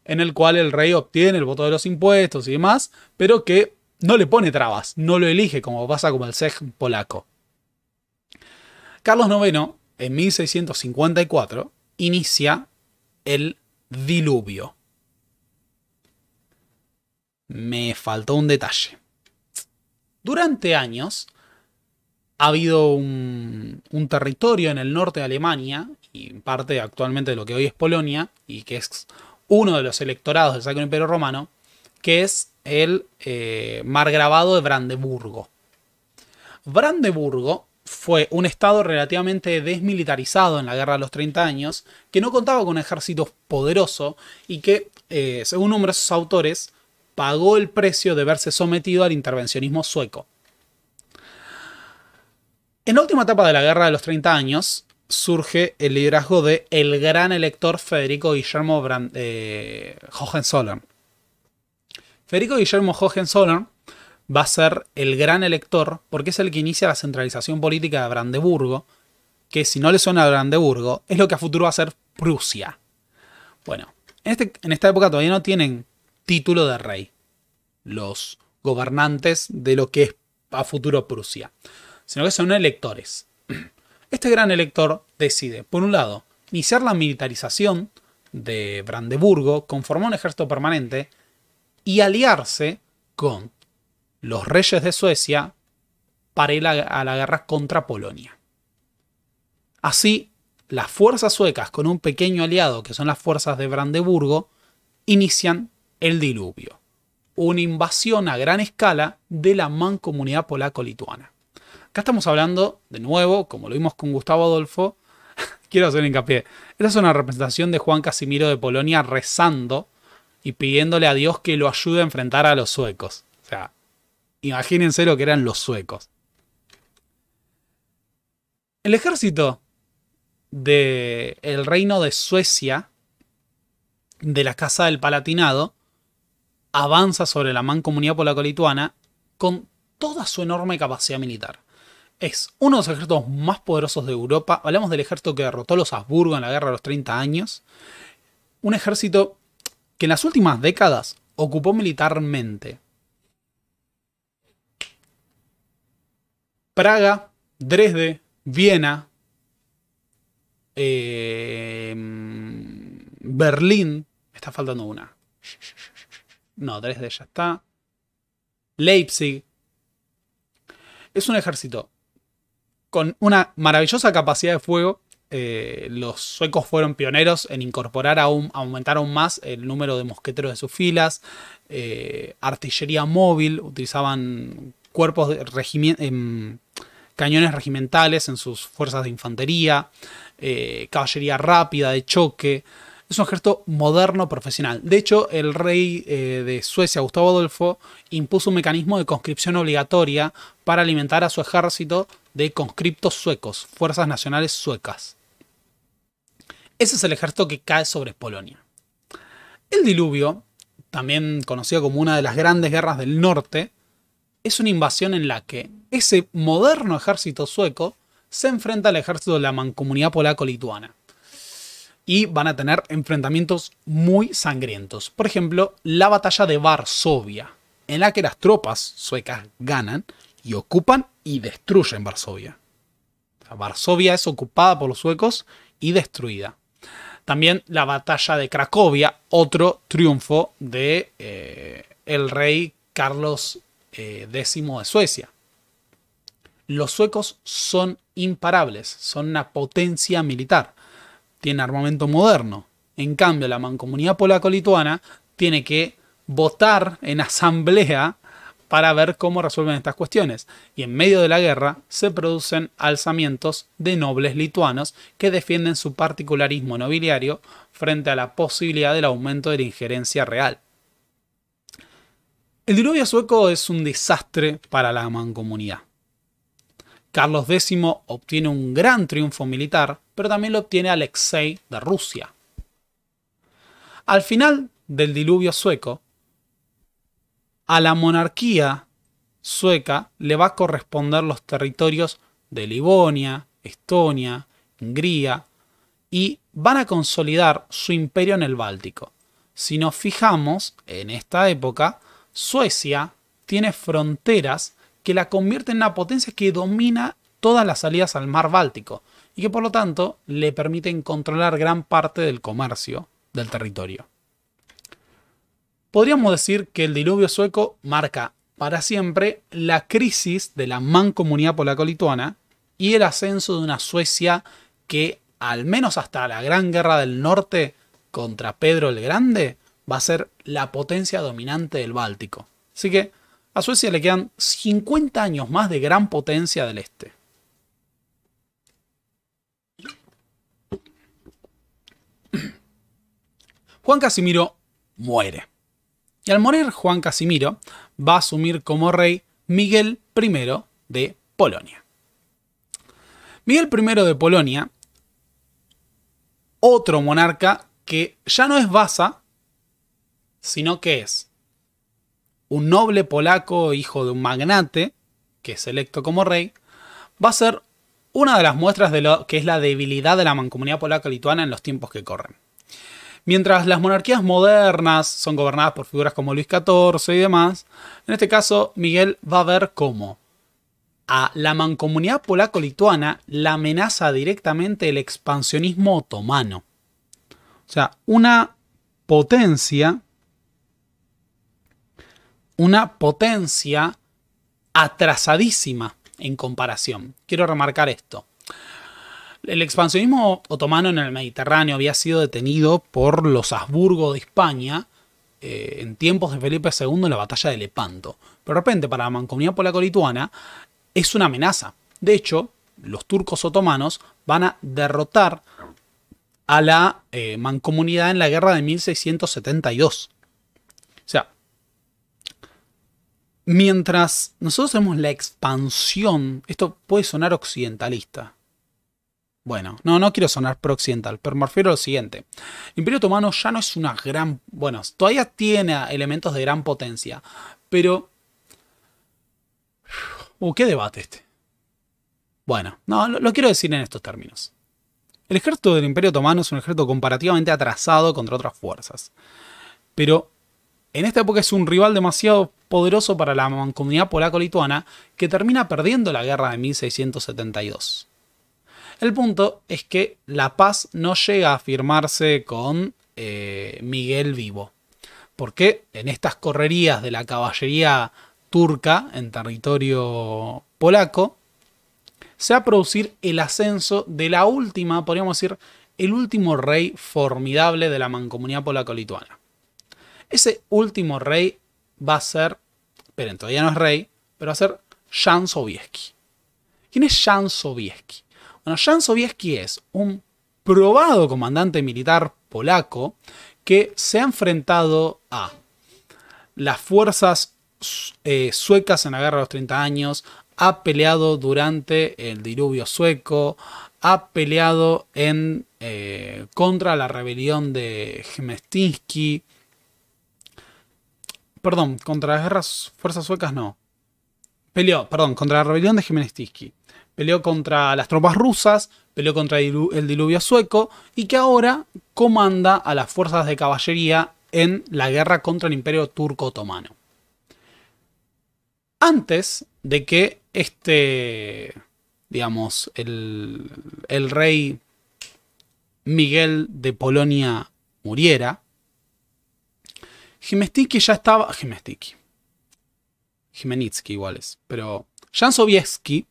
A: en el cual el rey obtiene el voto de los impuestos y demás, pero que no le pone trabas, no lo elige, como pasa con el sej polaco. Carlos IX, en 1654, inicia el diluvio me faltó un detalle. Durante años ha habido un, territorio en el norte de Alemania, y en parte actualmente de lo que hoy es Polonia, y que es uno de los electorados del Sacro Imperio Romano, que es el eh, margrabado de Brandeburgo. Brandeburgo fue un estado relativamente desmilitarizado en la Guerra de los 30 años, que no contaba con un ejército poderoso y que, eh, según numerosos autores, pagó el precio de verse sometido al intervencionismo sueco. En la última etapa de la Guerra de los 30 años surge el liderazgo de el gran elector Federico Guillermo Brand, Hohenzollern. Eh, Federico Guillermo Hohenzollern va a ser el gran elector porque es el que inicia la centralización política de Brandeburgo, que si no le suena a Brandeburgo, es lo que a futuro va a ser Prusia. Bueno, en este, esta época todavía no tienen título de rey, los gobernantes de lo que es a futuro Prusia, sino que son electores. Este gran elector decide, por un lado, iniciar la militarización de Brandeburgo, conformar un ejército permanente y aliarse con los reyes de Suecia para ir a la guerra contra Polonia. Así, las fuerzas suecas, con un pequeño aliado que son las fuerzas de Brandeburgo, inician el diluvio, una invasión a gran escala de la mancomunidad polaco-lituana. Acá estamos hablando, de nuevo, como lo vimos con Gustavo Adolfo, quiero hacer hincapié, esta es una representación de Juan Casimiro de Polonia rezando y pidiéndole a Dios que lo ayude a enfrentar a los suecos. O sea, imagínense lo que eran los suecos. El ejército del el reino de Suecia, de la Casa del Palatinado, avanza sobre la mancomunidad polaco-lituana con toda su enorme capacidad militar. Es uno de los ejércitos más poderosos de Europa. Hablamos del ejército que derrotó a los Habsburgo en la Guerra de los 30 Años. Un ejército que en las últimas décadas ocupó militarmente Praga, Dresde, Viena, eh, Berlín. Me está faltando una. No, de ya está. Leipzig. Es un ejército con una maravillosa capacidad de fuego. Eh, los suecos fueron pioneros en incorporar aún, aumentaron más el número de mosqueteros de sus filas, eh, artillería móvil, utilizaban cuerpos de regimiento, em, cañones regimentales en sus fuerzas de infantería, eh, caballería rápida de choque, es un ejército moderno profesional. De hecho, el rey eh, de Suecia, Gustavo Adolfo, impuso un mecanismo de conscripción obligatoria para alimentar a su ejército de conscriptos suecos, fuerzas nacionales suecas. Ese es el ejército que cae sobre Polonia. El diluvio, también conocido como una de las grandes guerras del norte, es una invasión en la que ese moderno ejército sueco se enfrenta al ejército de la mancomunidad polaco-lituana y van a tener enfrentamientos muy sangrientos. Por ejemplo, la batalla de Varsovia, en la que las tropas suecas ganan y ocupan y destruyen Varsovia. Varsovia es ocupada por los suecos y destruida. También la batalla de Cracovia, otro triunfo de eh, el rey Carlos eh, X de Suecia. Los suecos son imparables, son una potencia militar tiene armamento moderno. En cambio, la mancomunidad polaco-lituana tiene que votar en asamblea para ver cómo resuelven estas cuestiones. Y en medio de la guerra se producen alzamientos de nobles lituanos que defienden su particularismo nobiliario frente a la posibilidad del aumento de la injerencia real. El diluvio sueco es un desastre para la mancomunidad. Carlos X obtiene un gran triunfo militar, pero también lo obtiene Alexei de Rusia. Al final del diluvio sueco, a la monarquía sueca le va a corresponder los territorios de Livonia, Estonia, Hungría, y van a consolidar su imperio en el Báltico. Si nos fijamos, en esta época, Suecia tiene fronteras que la convierte en una potencia que domina todas las salidas al mar Báltico y que por lo tanto le permiten controlar gran parte del comercio del territorio. Podríamos decir que el diluvio sueco marca para siempre la crisis de la mancomunidad polaco-lituana y el ascenso de una Suecia que, al menos hasta la Gran Guerra del Norte contra Pedro el Grande, va a ser la potencia dominante del Báltico. Así que a Suecia le quedan 50 años más de gran potencia del este. Juan Casimiro muere. Y al morir Juan Casimiro va a asumir como rey Miguel I de Polonia. Miguel I de Polonia, otro monarca que ya no es Vasa, sino que es un noble polaco, hijo de un magnate, que es electo como rey, va a ser una de las muestras de lo que es la debilidad de la mancomunidad polaco lituana en los tiempos que corren. Mientras las monarquías modernas son gobernadas por figuras como Luis XIV y demás, en este caso Miguel va a ver cómo a la mancomunidad polaco-lituana la amenaza directamente el expansionismo otomano. O sea, una potencia una potencia atrasadísima en comparación. Quiero remarcar esto. El expansionismo otomano en el Mediterráneo había sido detenido por los Habsburgo de España eh, en tiempos de Felipe II en la batalla de Lepanto. Pero de repente para la mancomunidad polaco-lituana es una amenaza. De hecho, los turcos otomanos van a derrotar a la eh, mancomunidad en la guerra de 1672. Mientras nosotros hacemos la expansión, esto puede sonar occidentalista. Bueno, no, no quiero sonar pro-occidental, pero me refiero a lo siguiente. El Imperio Otomano ya no es una gran... Bueno, todavía tiene elementos de gran potencia, pero... Uh, qué debate este. Bueno, no, lo quiero decir en estos términos. El ejército del Imperio Otomano es un ejército comparativamente atrasado contra otras fuerzas. Pero en esta época es un rival demasiado poderoso para la mancomunidad polaco-lituana que termina perdiendo la guerra de 1672. El punto es que la paz no llega a firmarse con eh, Miguel vivo, porque en estas correrías de la caballería turca en territorio polaco, se va a producir el ascenso de la última, podríamos decir, el último rey formidable de la mancomunidad polaco-lituana. Ese último rey va a ser Esperen, todavía no es rey, pero va a ser Jan Sobieski. ¿Quién es Jan Sobieski? Bueno, Jan Sobieski es un probado comandante militar polaco que se ha enfrentado a las fuerzas eh, suecas en la guerra de los 30 años, ha peleado durante el diluvio sueco, ha peleado en, eh, contra la rebelión de Jmestinsky. Perdón, contra las guerras, fuerzas suecas no. Peleó, perdón, contra la rebelión de Tisky. Peleó contra las tropas rusas, peleó contra el diluvio sueco y que ahora comanda a las fuerzas de caballería en la guerra contra el imperio turco otomano. Antes de que este, digamos, el, el rey Miguel de Polonia muriera, Jimestiki ya estaba. Gimestiki. Jimenitsky igual es. Pero Jan Sobieski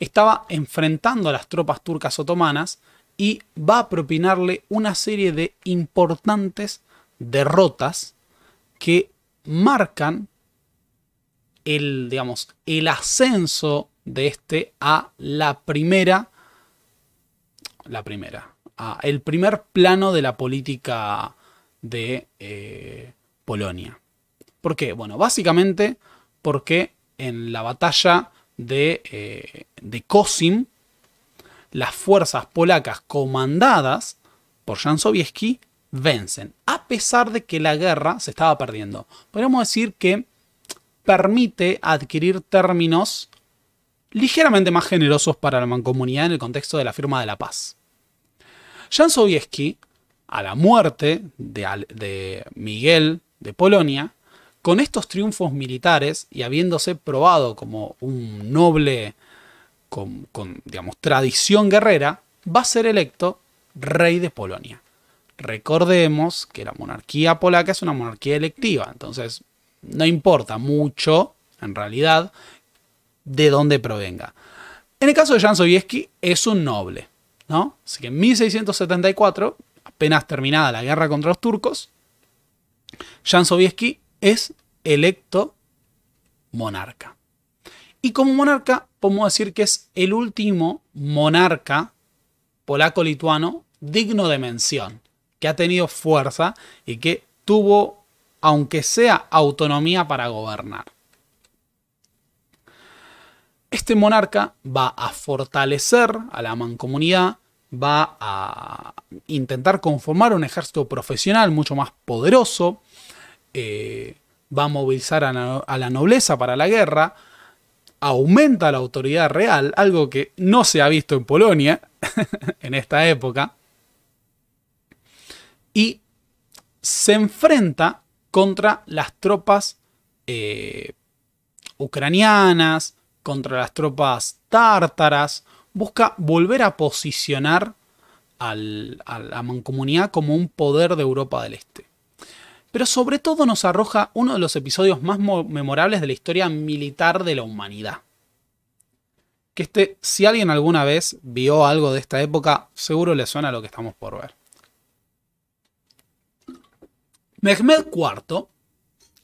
A: estaba enfrentando a las tropas turcas otomanas y va a propinarle una serie de importantes derrotas que marcan el, digamos, el ascenso de este a la primera, la primera, a el primer plano de la política de eh, Polonia. ¿Por qué? Bueno, básicamente porque en la batalla eh, de, Kosim, las fuerzas polacas comandadas por Jan Sobieski vencen, a pesar de que la guerra se estaba perdiendo. Podríamos decir que permite adquirir términos ligeramente más generosos para la mancomunidad en el contexto de la firma de la paz. Jan Sobieski, a la muerte de Miguel de Polonia, con estos triunfos militares y habiéndose probado como un noble con, digamos, tradición guerrera, va a ser electo rey de Polonia. Recordemos que la monarquía polaca es una monarquía electiva, entonces no importa mucho, en realidad, de dónde provenga. En el caso de Jan Sobieski, es un noble, ¿no? Así que en 1674, apenas terminada la guerra contra los turcos, Jan Sobieski es electo monarca. Y como monarca, podemos decir que es el último monarca polaco-lituano digno de mención, que ha tenido fuerza y que tuvo, aunque sea, autonomía para gobernar. Este monarca va a fortalecer a la mancomunidad, va a intentar conformar un ejército profesional mucho más poderoso, eh, va a movilizar a, la nobleza para la guerra, aumenta la autoridad real, algo que no se ha visto en Polonia en esta época, y se enfrenta contra las tropas eh, ucranianas, contra las tropas tártaras, busca volver a posicionar a la mancomunidad como un poder de Europa del Este pero sobre todo nos arroja uno de los episodios más memorables de la historia militar de la humanidad. Que este, si alguien alguna vez vio algo de esta época, seguro le suena lo que estamos por ver. Mehmed IV,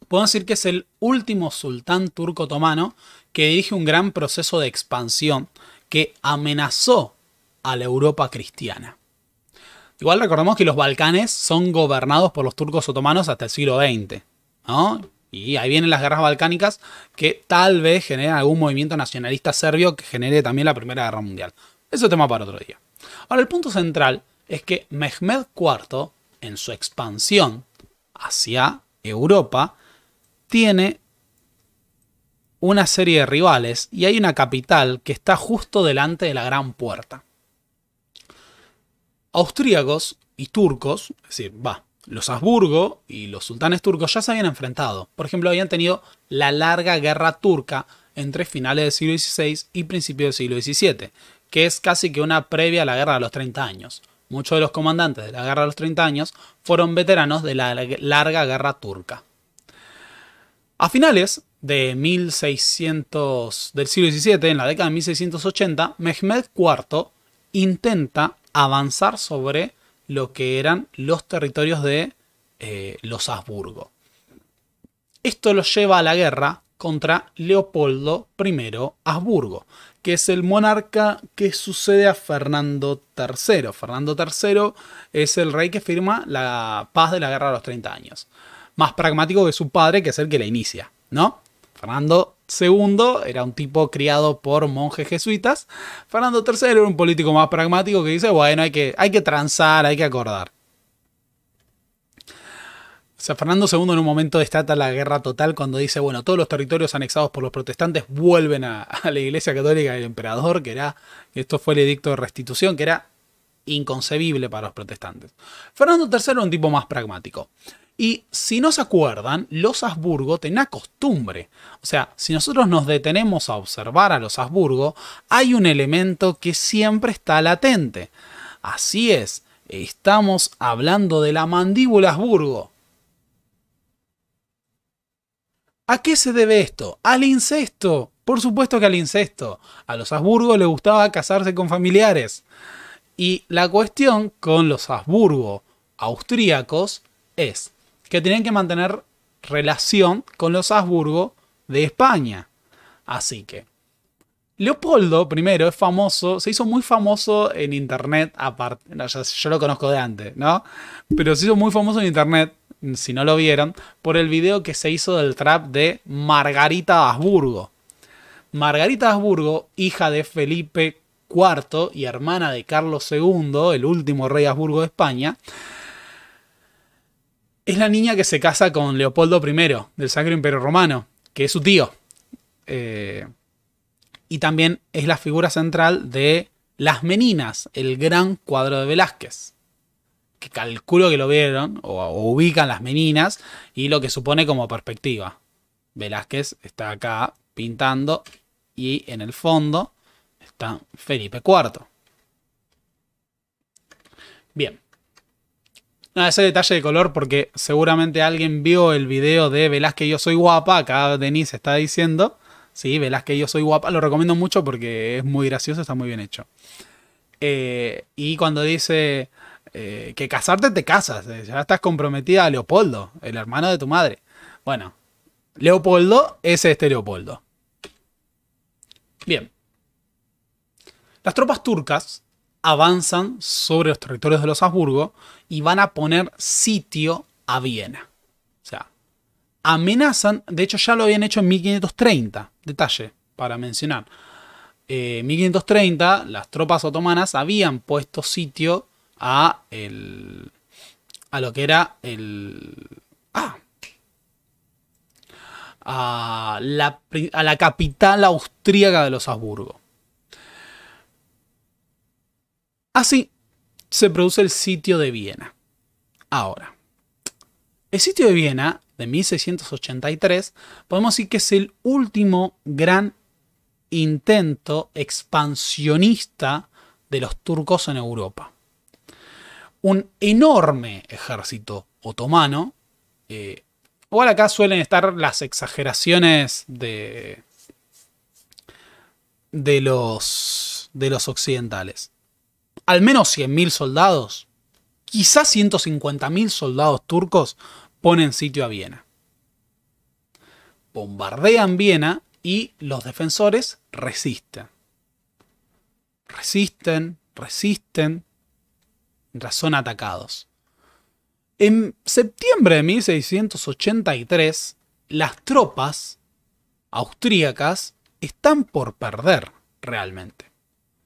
A: puedo decir que es el último sultán turco otomano que dirige un gran proceso de expansión que amenazó a la Europa cristiana. Igual recordemos que los Balcanes son gobernados por los turcos otomanos hasta el siglo XX, ¿no? Y ahí vienen las guerras balcánicas que tal vez generen algún movimiento nacionalista serbio que genere también la Primera Guerra Mundial. Eso es tema para otro día. Ahora, el punto central es que Mehmed IV, en su expansión hacia Europa, tiene una serie de rivales y hay una capital que está justo delante de la Gran Puerta austríacos y turcos, es decir, va, los Habsburgo y los sultanes turcos ya se habían enfrentado. Por ejemplo, habían tenido la larga guerra turca entre finales del siglo XVI y principios del siglo XVII, que es casi que una previa a la guerra de los 30 años. Muchos de los comandantes de la guerra de los 30 años fueron veteranos de la larga guerra turca. A finales de del siglo XVII, en la década de 1680, Mehmed IV intenta avanzar sobre lo que eran los territorios de eh, los Habsburgo. Esto los lleva a la guerra contra Leopoldo I Habsburgo, que es el monarca que sucede a Fernando III. Fernando III es el rey que firma la paz de la guerra de los 30 años. Más pragmático que su padre, que es el que la inicia, ¿no? Fernando Segundo, era un tipo criado por monjes jesuitas. Fernando III era un político más pragmático que dice, bueno, hay que, hay que transar, hay que acordar. sea, Fernando II en un momento destata la guerra total cuando dice, bueno, todos los territorios anexados por los protestantes vuelven a, a la Iglesia Católica del emperador, que era, esto fue el edicto de restitución, que era inconcebible para los protestantes. Fernando III era un tipo más pragmático. Y si no se acuerdan, los Habsburgo tenían costumbre. O sea, si nosotros nos detenemos a observar a los Habsburgo, hay un elemento que siempre está latente. Así es, estamos hablando de la mandíbula Habsburgo. ¿A qué se debe esto? Al incesto. Por supuesto que al incesto. A los Habsburgo les gustaba casarse con familiares. Y la cuestión con los Habsburgo austríacos es que tenían que mantener relación con los Habsburgo de España. Así que Leopoldo I es famoso, se hizo muy famoso en internet, aparte, yo, lo conozco de antes, ¿no? Pero se hizo muy famoso en internet, si no lo vieron, por el video que se hizo del trap de Margarita Habsburgo. Margarita Habsburgo, hija de Felipe IV y hermana de Carlos II, el último rey Habsburgo de España, es la niña que se casa con Leopoldo I, del Sacro Imperio Romano, que es su tío. Eh, y también es la figura central de Las Meninas, el gran cuadro de Velázquez. Que calculo que lo vieron o ubican las meninas y lo que supone como perspectiva. Velázquez está acá pintando y en el fondo está Felipe IV. Bien. No, ese detalle de color, porque seguramente alguien vio el video de Velázquez Yo Soy Guapa, acá Denise está diciendo. Sí, Velázquez Yo Soy Guapa, lo recomiendo mucho porque es muy gracioso, está muy bien hecho. Eh, y cuando dice eh, que casarte te casas, eh, ya estás comprometida a Leopoldo, el hermano de tu madre. Bueno, Leopoldo es este Leopoldo. Bien. Las tropas turcas avanzan sobre los territorios de los Habsburgo y van a poner sitio a Viena. O sea, amenazan, de hecho ya lo habían hecho en 1530, detalle para mencionar. Eh, en 1530 las tropas otomanas habían puesto sitio a, el, a lo que era el... Ah, la, a la capital austríaca de los Habsburgo. Así se produce el sitio de Viena. Ahora, el sitio de Viena de 1683 podemos decir que es el último gran intento expansionista de los turcos en Europa. Un enorme ejército otomano, eh, igual acá suelen estar las exageraciones de los occidentales al menos 100.000 soldados, quizás 150.000 soldados turcos ponen sitio a Viena. Bombardean Viena y los defensores resisten. Resisten, resisten, son atacados. En septiembre de 1683, las tropas austríacas están por perder realmente.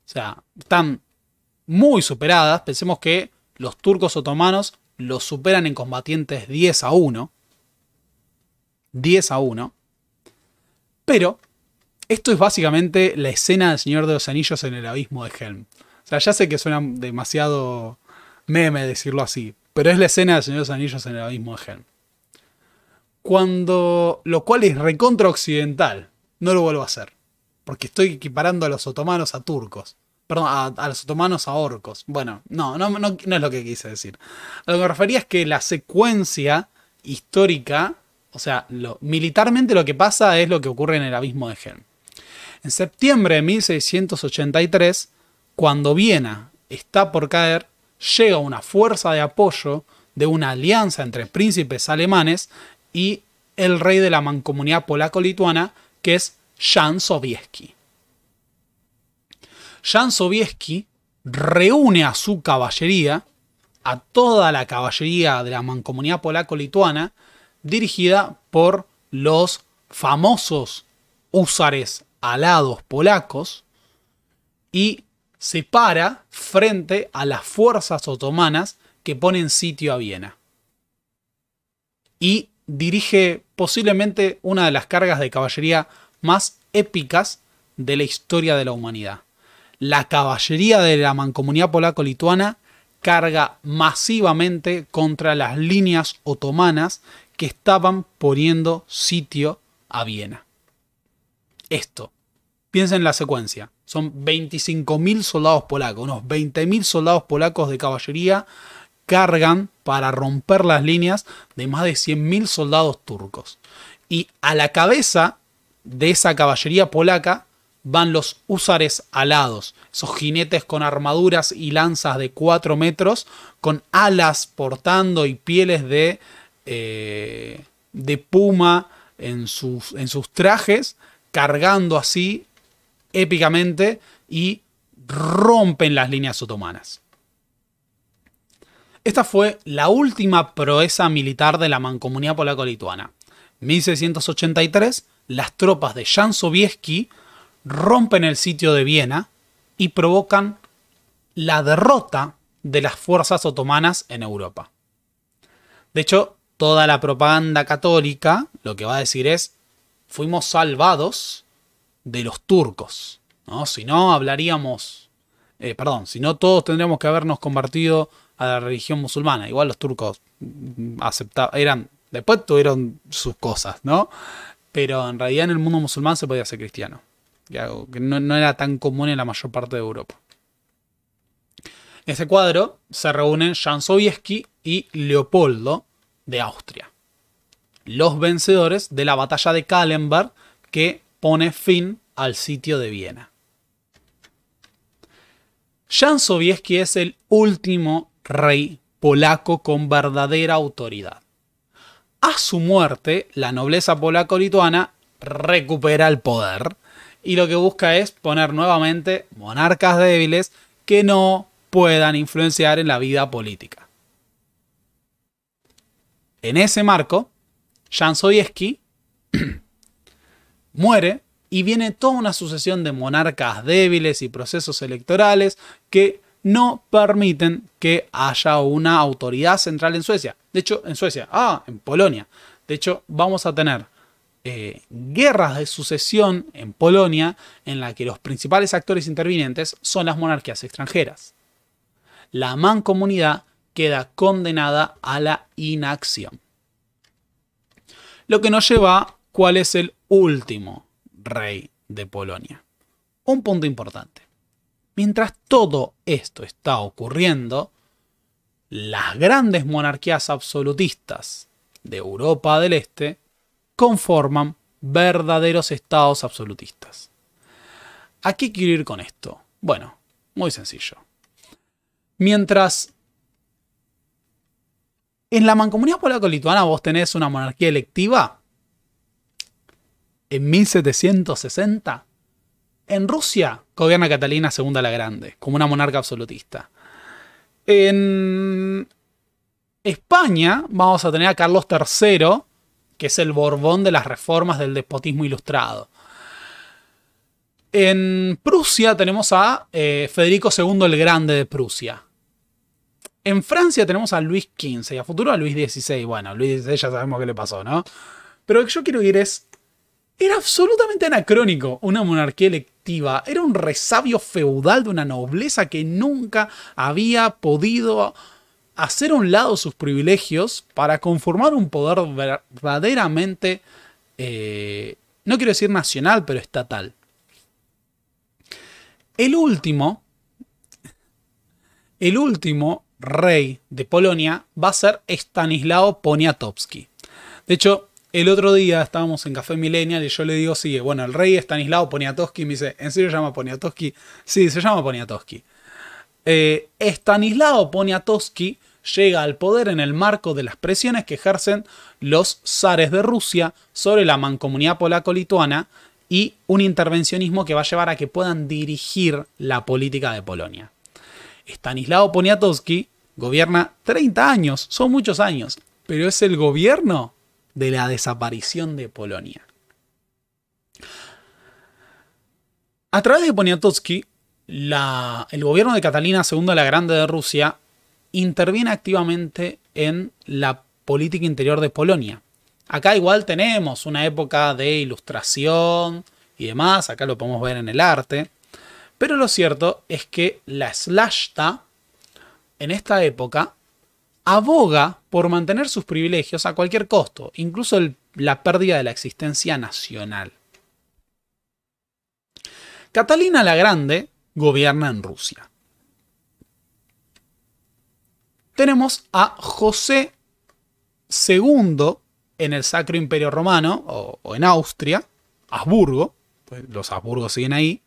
A: O sea, están muy superadas. Pensemos que los turcos otomanos los superan en combatientes 10 a 1. 10 a 1. Pero esto es básicamente la escena del Señor de los Anillos en el abismo de Helm. O sea, ya sé que suena demasiado meme decirlo así, pero es la escena del Señor de los Anillos en el abismo de Helm. Cuando. lo cual es recontra occidental. No lo vuelvo a hacer. Porque estoy equiparando a los otomanos a turcos. Perdón, a, los otomanos a orcos. Bueno, no, no, no, es lo que quise decir. lo que me refería es que la secuencia histórica, o sea, militarmente lo que pasa es lo que ocurre en el abismo de Helm. En septiembre de 1683, cuando Viena está por caer, llega una fuerza de apoyo de una alianza entre príncipes alemanes y el rey de la mancomunidad polaco-lituana, que es Jan Sobieski. Jan Sobieski reúne a su caballería, a toda la caballería de la mancomunidad polaco-lituana, dirigida por los famosos húsares alados polacos, y se para frente a las fuerzas otomanas que ponen sitio a Viena. Y dirige posiblemente una de las cargas de caballería más épicas de la historia de la humanidad la caballería de la mancomunidad polaco-lituana carga masivamente contra las líneas otomanas que estaban poniendo sitio a Viena. Esto, piensen en la secuencia, son 25.000 soldados polacos, unos 20.000 soldados polacos de caballería cargan para romper las líneas de más de 100.000 soldados turcos. Y a la cabeza de esa caballería polaca van los húsares alados, esos jinetes con armaduras y lanzas de 4 metros, con alas portando y pieles de, eh, de puma en sus, en sus trajes, cargando así épicamente y rompen las líneas otomanas. Esta fue la última proeza militar de la mancomunidad polaco-lituana. 1683, las tropas de Jan Sobieski rompen el sitio de Viena y provocan la derrota de las fuerzas otomanas en Europa. De hecho, toda la propaganda católica lo que va a decir es, fuimos salvados de los turcos. ¿no? Si no, hablaríamos, eh, perdón, si no todos tendríamos que habernos convertido a la religión musulmana. Igual los turcos mm, aceptaban, eran, después tuvieron sus cosas, ¿no? Pero en realidad en el mundo musulmán se podía ser cristiano que no, era tan común en la mayor parte de Europa. En ese cuadro se reúnen Jan Sobieski y Leopoldo de Austria, los vencedores de la batalla de Kallenberg que pone fin al sitio de Viena. Jan Sobieski es el último rey polaco con verdadera autoridad. A su muerte, la nobleza polaco-lituana recupera el poder y lo que busca es poner nuevamente monarcas débiles que no puedan influenciar en la vida política. En ese marco, Jan Sobieski muere y viene toda una sucesión de monarcas débiles y procesos electorales que no permiten que haya una autoridad central en Suecia. De hecho, en Suecia, ah, en Polonia. De hecho, vamos a tener eh, guerras de sucesión en Polonia en la que los principales actores intervinientes son las monarquías extranjeras. La mancomunidad queda condenada a la inacción. Lo que nos lleva a cuál es el último rey de Polonia. Un punto importante. Mientras todo esto está ocurriendo, las grandes monarquías absolutistas de Europa del Este conforman verdaderos estados absolutistas. ¿A qué quiero ir con esto? Bueno, muy sencillo. Mientras en la mancomunidad polaco-lituana vos tenés una monarquía electiva, en 1760, en Rusia gobierna Catalina II la Grande, como una monarca absolutista. En España vamos a tener a Carlos III, que es el Borbón de las reformas del despotismo ilustrado. En Prusia tenemos a eh, Federico II el Grande de Prusia. En Francia tenemos a Luis XV y a futuro a Luis XVI. Bueno, Luis XVI ya sabemos qué le pasó, ¿no? Pero lo que yo quiero decir es. Era absolutamente anacrónico una monarquía electiva. Era un resabio feudal de una nobleza que nunca había podido hacer a un lado sus privilegios para conformar un poder verdaderamente, eh, no quiero decir nacional, pero estatal. El último, el último rey de Polonia va a ser Stanislao Poniatowski. De hecho, el otro día estábamos en Café Millennial y yo le digo, sigue. bueno, el rey Stanislao Poniatowski me dice, ¿en serio se llama Poniatowski? Sí, se llama Poniatowski. Eh, Estanislao Poniatowski llega al poder en el marco de las presiones que ejercen los zares de Rusia sobre la mancomunidad polaco-lituana y un intervencionismo que va a llevar a que puedan dirigir la política de Polonia. Stanislao Poniatowski gobierna 30 años, son muchos años, pero es el gobierno de la desaparición de Polonia. A través de Poniatowski, el gobierno de Catalina II la Grande de Rusia interviene activamente en la política interior de Polonia. Acá igual tenemos una época de ilustración y demás, acá lo podemos ver en el arte, pero lo cierto es que la Slashta en esta época aboga por mantener sus privilegios a cualquier costo, incluso la pérdida de la existencia nacional. Catalina la Grande Gobierna en Rusia. Tenemos a José II en el Sacro Imperio Romano o, en Austria, Habsburgo, pues los Habsburgos siguen ahí.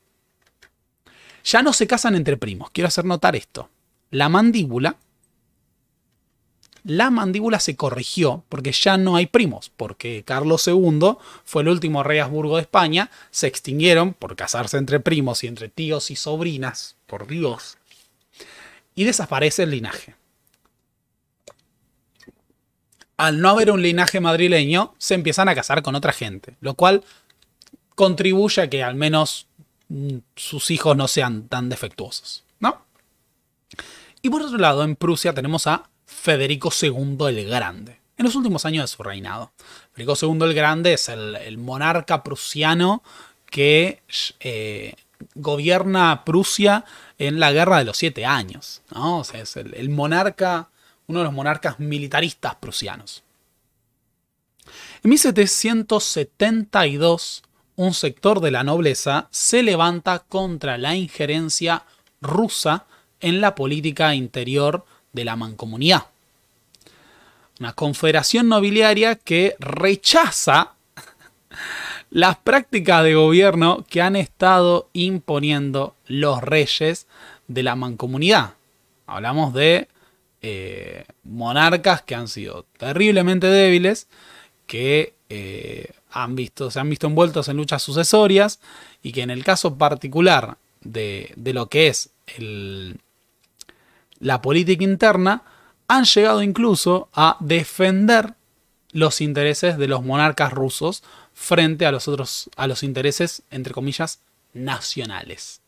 A: Ya no se casan entre primos, quiero hacer notar esto. La mandíbula la mandíbula se corrigió porque ya no hay primos, porque Carlos II fue el último rey Habsburgo de España, se extinguieron por casarse entre primos y entre tíos y sobrinas, por Dios, y desaparece el linaje. Al no haber un linaje madrileño, se empiezan a casar con otra gente, lo cual contribuye a que al menos mm, sus hijos no sean tan defectuosos, ¿no? Y por otro lado, en Prusia tenemos a Federico II el Grande, en los últimos años de su reinado. Federico II el Grande es el, monarca prusiano que eh, gobierna Prusia en la Guerra de los Siete Años. ¿no? es el, el monarca, uno de los monarcas militaristas prusianos. En 1772, un sector de la nobleza se levanta contra la injerencia rusa en la política interior de la mancomunidad. Una confederación nobiliaria que rechaza las prácticas de gobierno que han estado imponiendo los reyes de la mancomunidad. Hablamos de eh, monarcas que han sido terriblemente débiles, que eh, han visto, se han visto envueltos en luchas sucesorias y que en el caso particular de lo que es el, la política interna, han llegado incluso a defender los intereses de los monarcas rusos frente a los otros a los intereses entre comillas nacionales.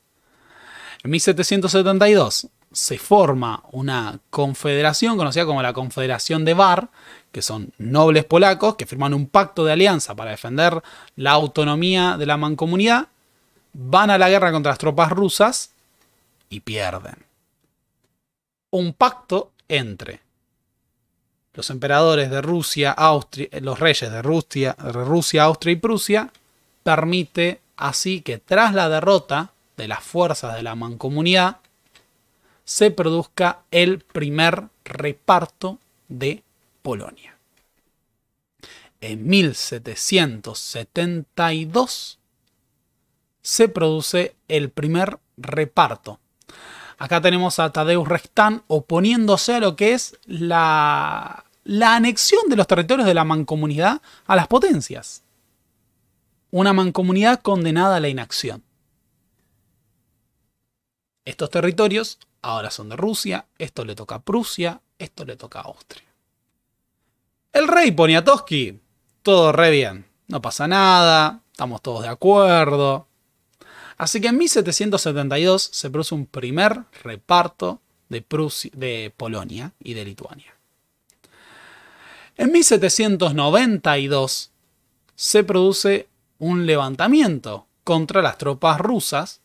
A: En 1772 se forma una confederación conocida como la Confederación de Var, que son nobles polacos que firman un pacto de alianza para defender la autonomía de la mancomunidad, van a la guerra contra las tropas rusas y pierden un pacto entre los emperadores de Rusia, Austria, eh, los reyes de Rusia, Rusia, Austria y Prusia, permite así que tras la derrota de las fuerzas de la mancomunidad, se produzca el primer reparto de Polonia. En 1772 se produce el primer reparto Acá tenemos a Tadeusz Restan oponiéndose a lo que es la, la anexión de los territorios de la mancomunidad a las potencias. Una mancomunidad condenada a la inacción. Estos territorios ahora son de Rusia, esto le toca a Prusia, esto le toca a Austria. El rey Poniatowski, todo re bien, no pasa nada, estamos todos de acuerdo, Así que en 1772 se produce un primer reparto de, Polonia y de Lituania. En 1792 se produce un levantamiento contra las tropas rusas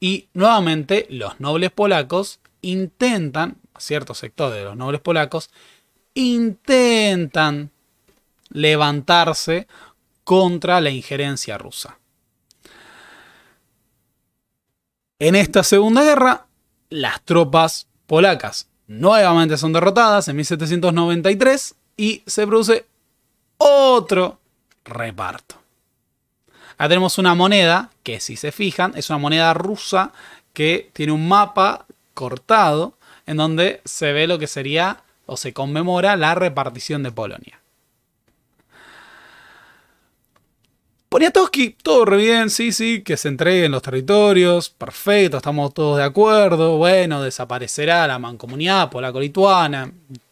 A: y nuevamente los nobles polacos intentan, cierto sector de los nobles polacos, intentan levantarse contra la injerencia rusa. En esta segunda guerra, las tropas polacas nuevamente son derrotadas en 1793 y se produce otro reparto. Acá tenemos una moneda que si se fijan es una moneda rusa que tiene un mapa cortado en donde se ve lo que sería o se conmemora la repartición de Polonia. Poniatowski, todo re bien, sí, sí, que se entreguen los territorios, perfecto, estamos todos de acuerdo, bueno, desaparecerá la mancomunidad polaco-lituana,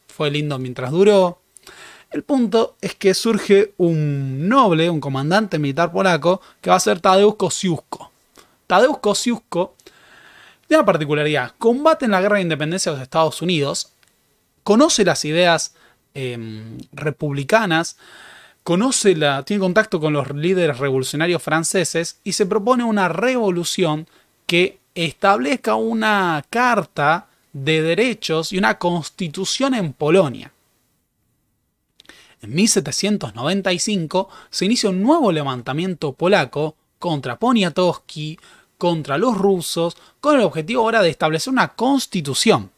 A: fue lindo mientras duró. El punto es que surge un noble, un comandante militar polaco, que va a ser Tadeusz Kosciuszko. Tadeusz Kosciuszko tiene una particularidad, combate en la guerra de independencia de los Estados Unidos, conoce las ideas em, republicanas, conoce la, tiene contacto con los líderes revolucionarios franceses y se propone una revolución que establezca una carta de derechos y una constitución en Polonia. En 1795 se inicia un nuevo levantamiento polaco contra Poniatowski, contra los rusos, con el objetivo ahora de establecer una constitución.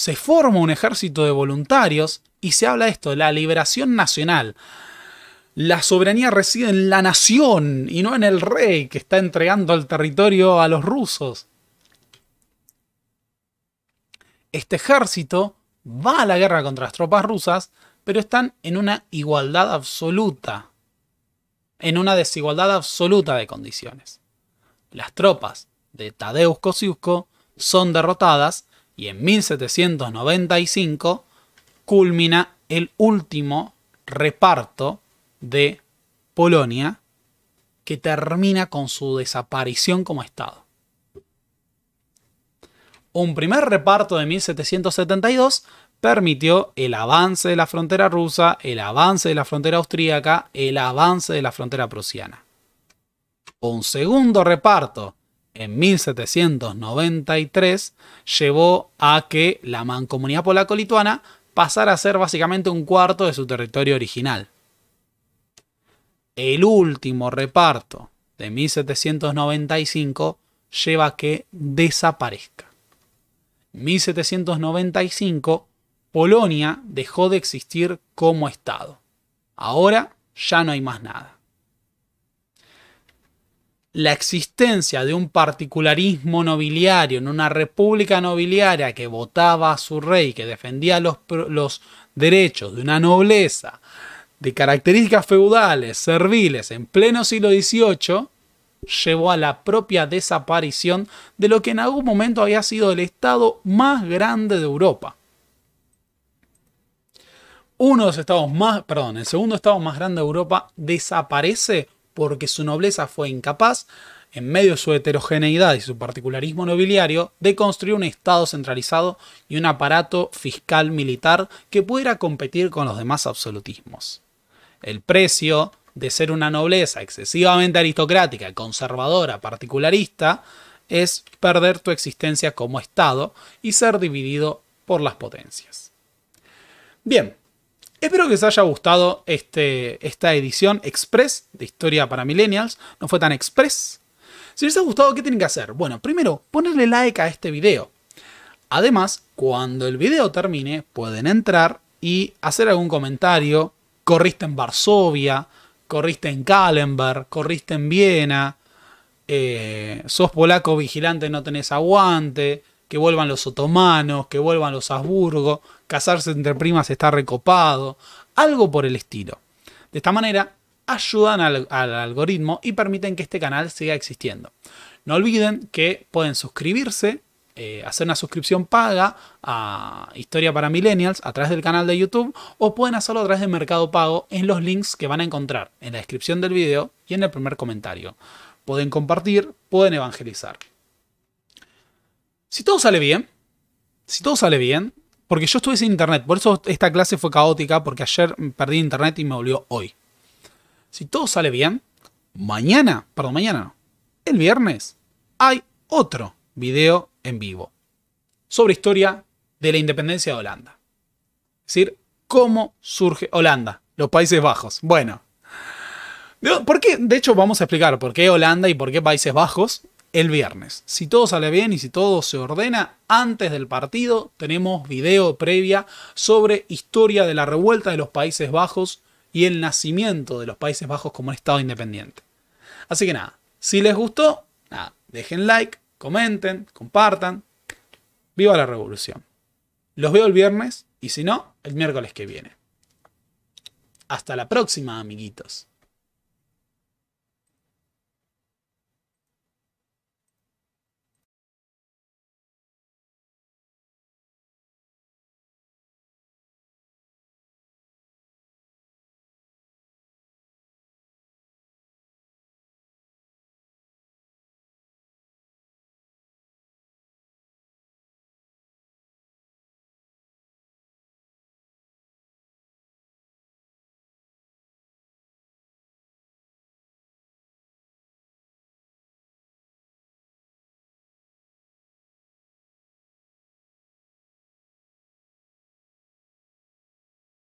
A: se forma un ejército de voluntarios y se habla de esto, la liberación nacional. La soberanía reside en la nación y no en el rey que está entregando el territorio a los rusos. Este ejército va a la guerra contra las tropas rusas, pero están en una igualdad absoluta, en una desigualdad absoluta de condiciones. Las tropas de Tadeusz Kosciuszko son derrotadas y en 1795 culmina el último reparto de Polonia que termina con su desaparición como Estado. Un primer reparto de 1772 permitió el avance de la frontera rusa, el avance de la frontera austríaca, el avance de la frontera prusiana. Un segundo reparto en 1793 llevó a que la mancomunidad polaco-lituana pasara a ser básicamente un cuarto de su territorio original. El último reparto de 1795 lleva a que desaparezca. En 1795 Polonia dejó de existir como Estado. Ahora ya no hay más nada la existencia de un particularismo nobiliario en una república nobiliaria que votaba a su rey, que defendía los, derechos de una nobleza de características feudales, serviles, en pleno siglo XVIII, llevó a la propia desaparición de lo que en algún momento había sido el Estado más grande de Europa. Uno de los estados más, perdón, el segundo estado más grande de Europa desaparece porque su nobleza fue incapaz, en medio de su heterogeneidad y su particularismo nobiliario, de construir un Estado centralizado y un aparato fiscal militar que pudiera competir con los demás absolutismos. El precio de ser una nobleza excesivamente aristocrática, conservadora, particularista, es perder tu existencia como Estado y ser dividido por las potencias. Bien, Espero que os haya gustado este, esta edición express de Historia para Millennials. No fue tan express. Si les ha gustado, ¿qué tienen que hacer? Bueno, primero, ponerle like a este video. Además, cuando el video termine, pueden entrar y hacer algún comentario. Corriste en Varsovia, corriste en Kallenberg, corriste en Viena, eh, sos polaco vigilante, no tenés aguante, que vuelvan los otomanos, que vuelvan los Habsburgo, casarse entre primas está recopado, algo por el estilo. De esta manera, ayudan al, algoritmo y permiten que este canal siga existiendo. No olviden que pueden suscribirse, eh, hacer una suscripción paga a Historia para Millennials a través del canal de YouTube o pueden hacerlo a través de Mercado Pago en los links que van a encontrar en la descripción del video y en el primer comentario. Pueden compartir, pueden evangelizar si todo sale bien, si todo sale bien, porque yo estuve sin internet, por eso esta clase fue caótica, porque ayer perdí internet y me volvió hoy. Si todo sale bien, mañana, perdón, mañana no, el viernes, hay otro video en vivo sobre historia de la independencia de Holanda. Es decir, cómo surge Holanda, los Países Bajos. Bueno, ¿por qué? De hecho, vamos a explicar por qué Holanda y por qué Países Bajos el viernes. Si todo sale bien y si todo se ordena, antes del partido tenemos video previa sobre historia de la revuelta de los Países Bajos y el nacimiento de los Países Bajos como un Estado independiente. Así que nada, si les gustó, dejen like, comenten, compartan. Viva la revolución. Los veo el viernes y si no, el miércoles que viene. Hasta la próxima, amiguitos.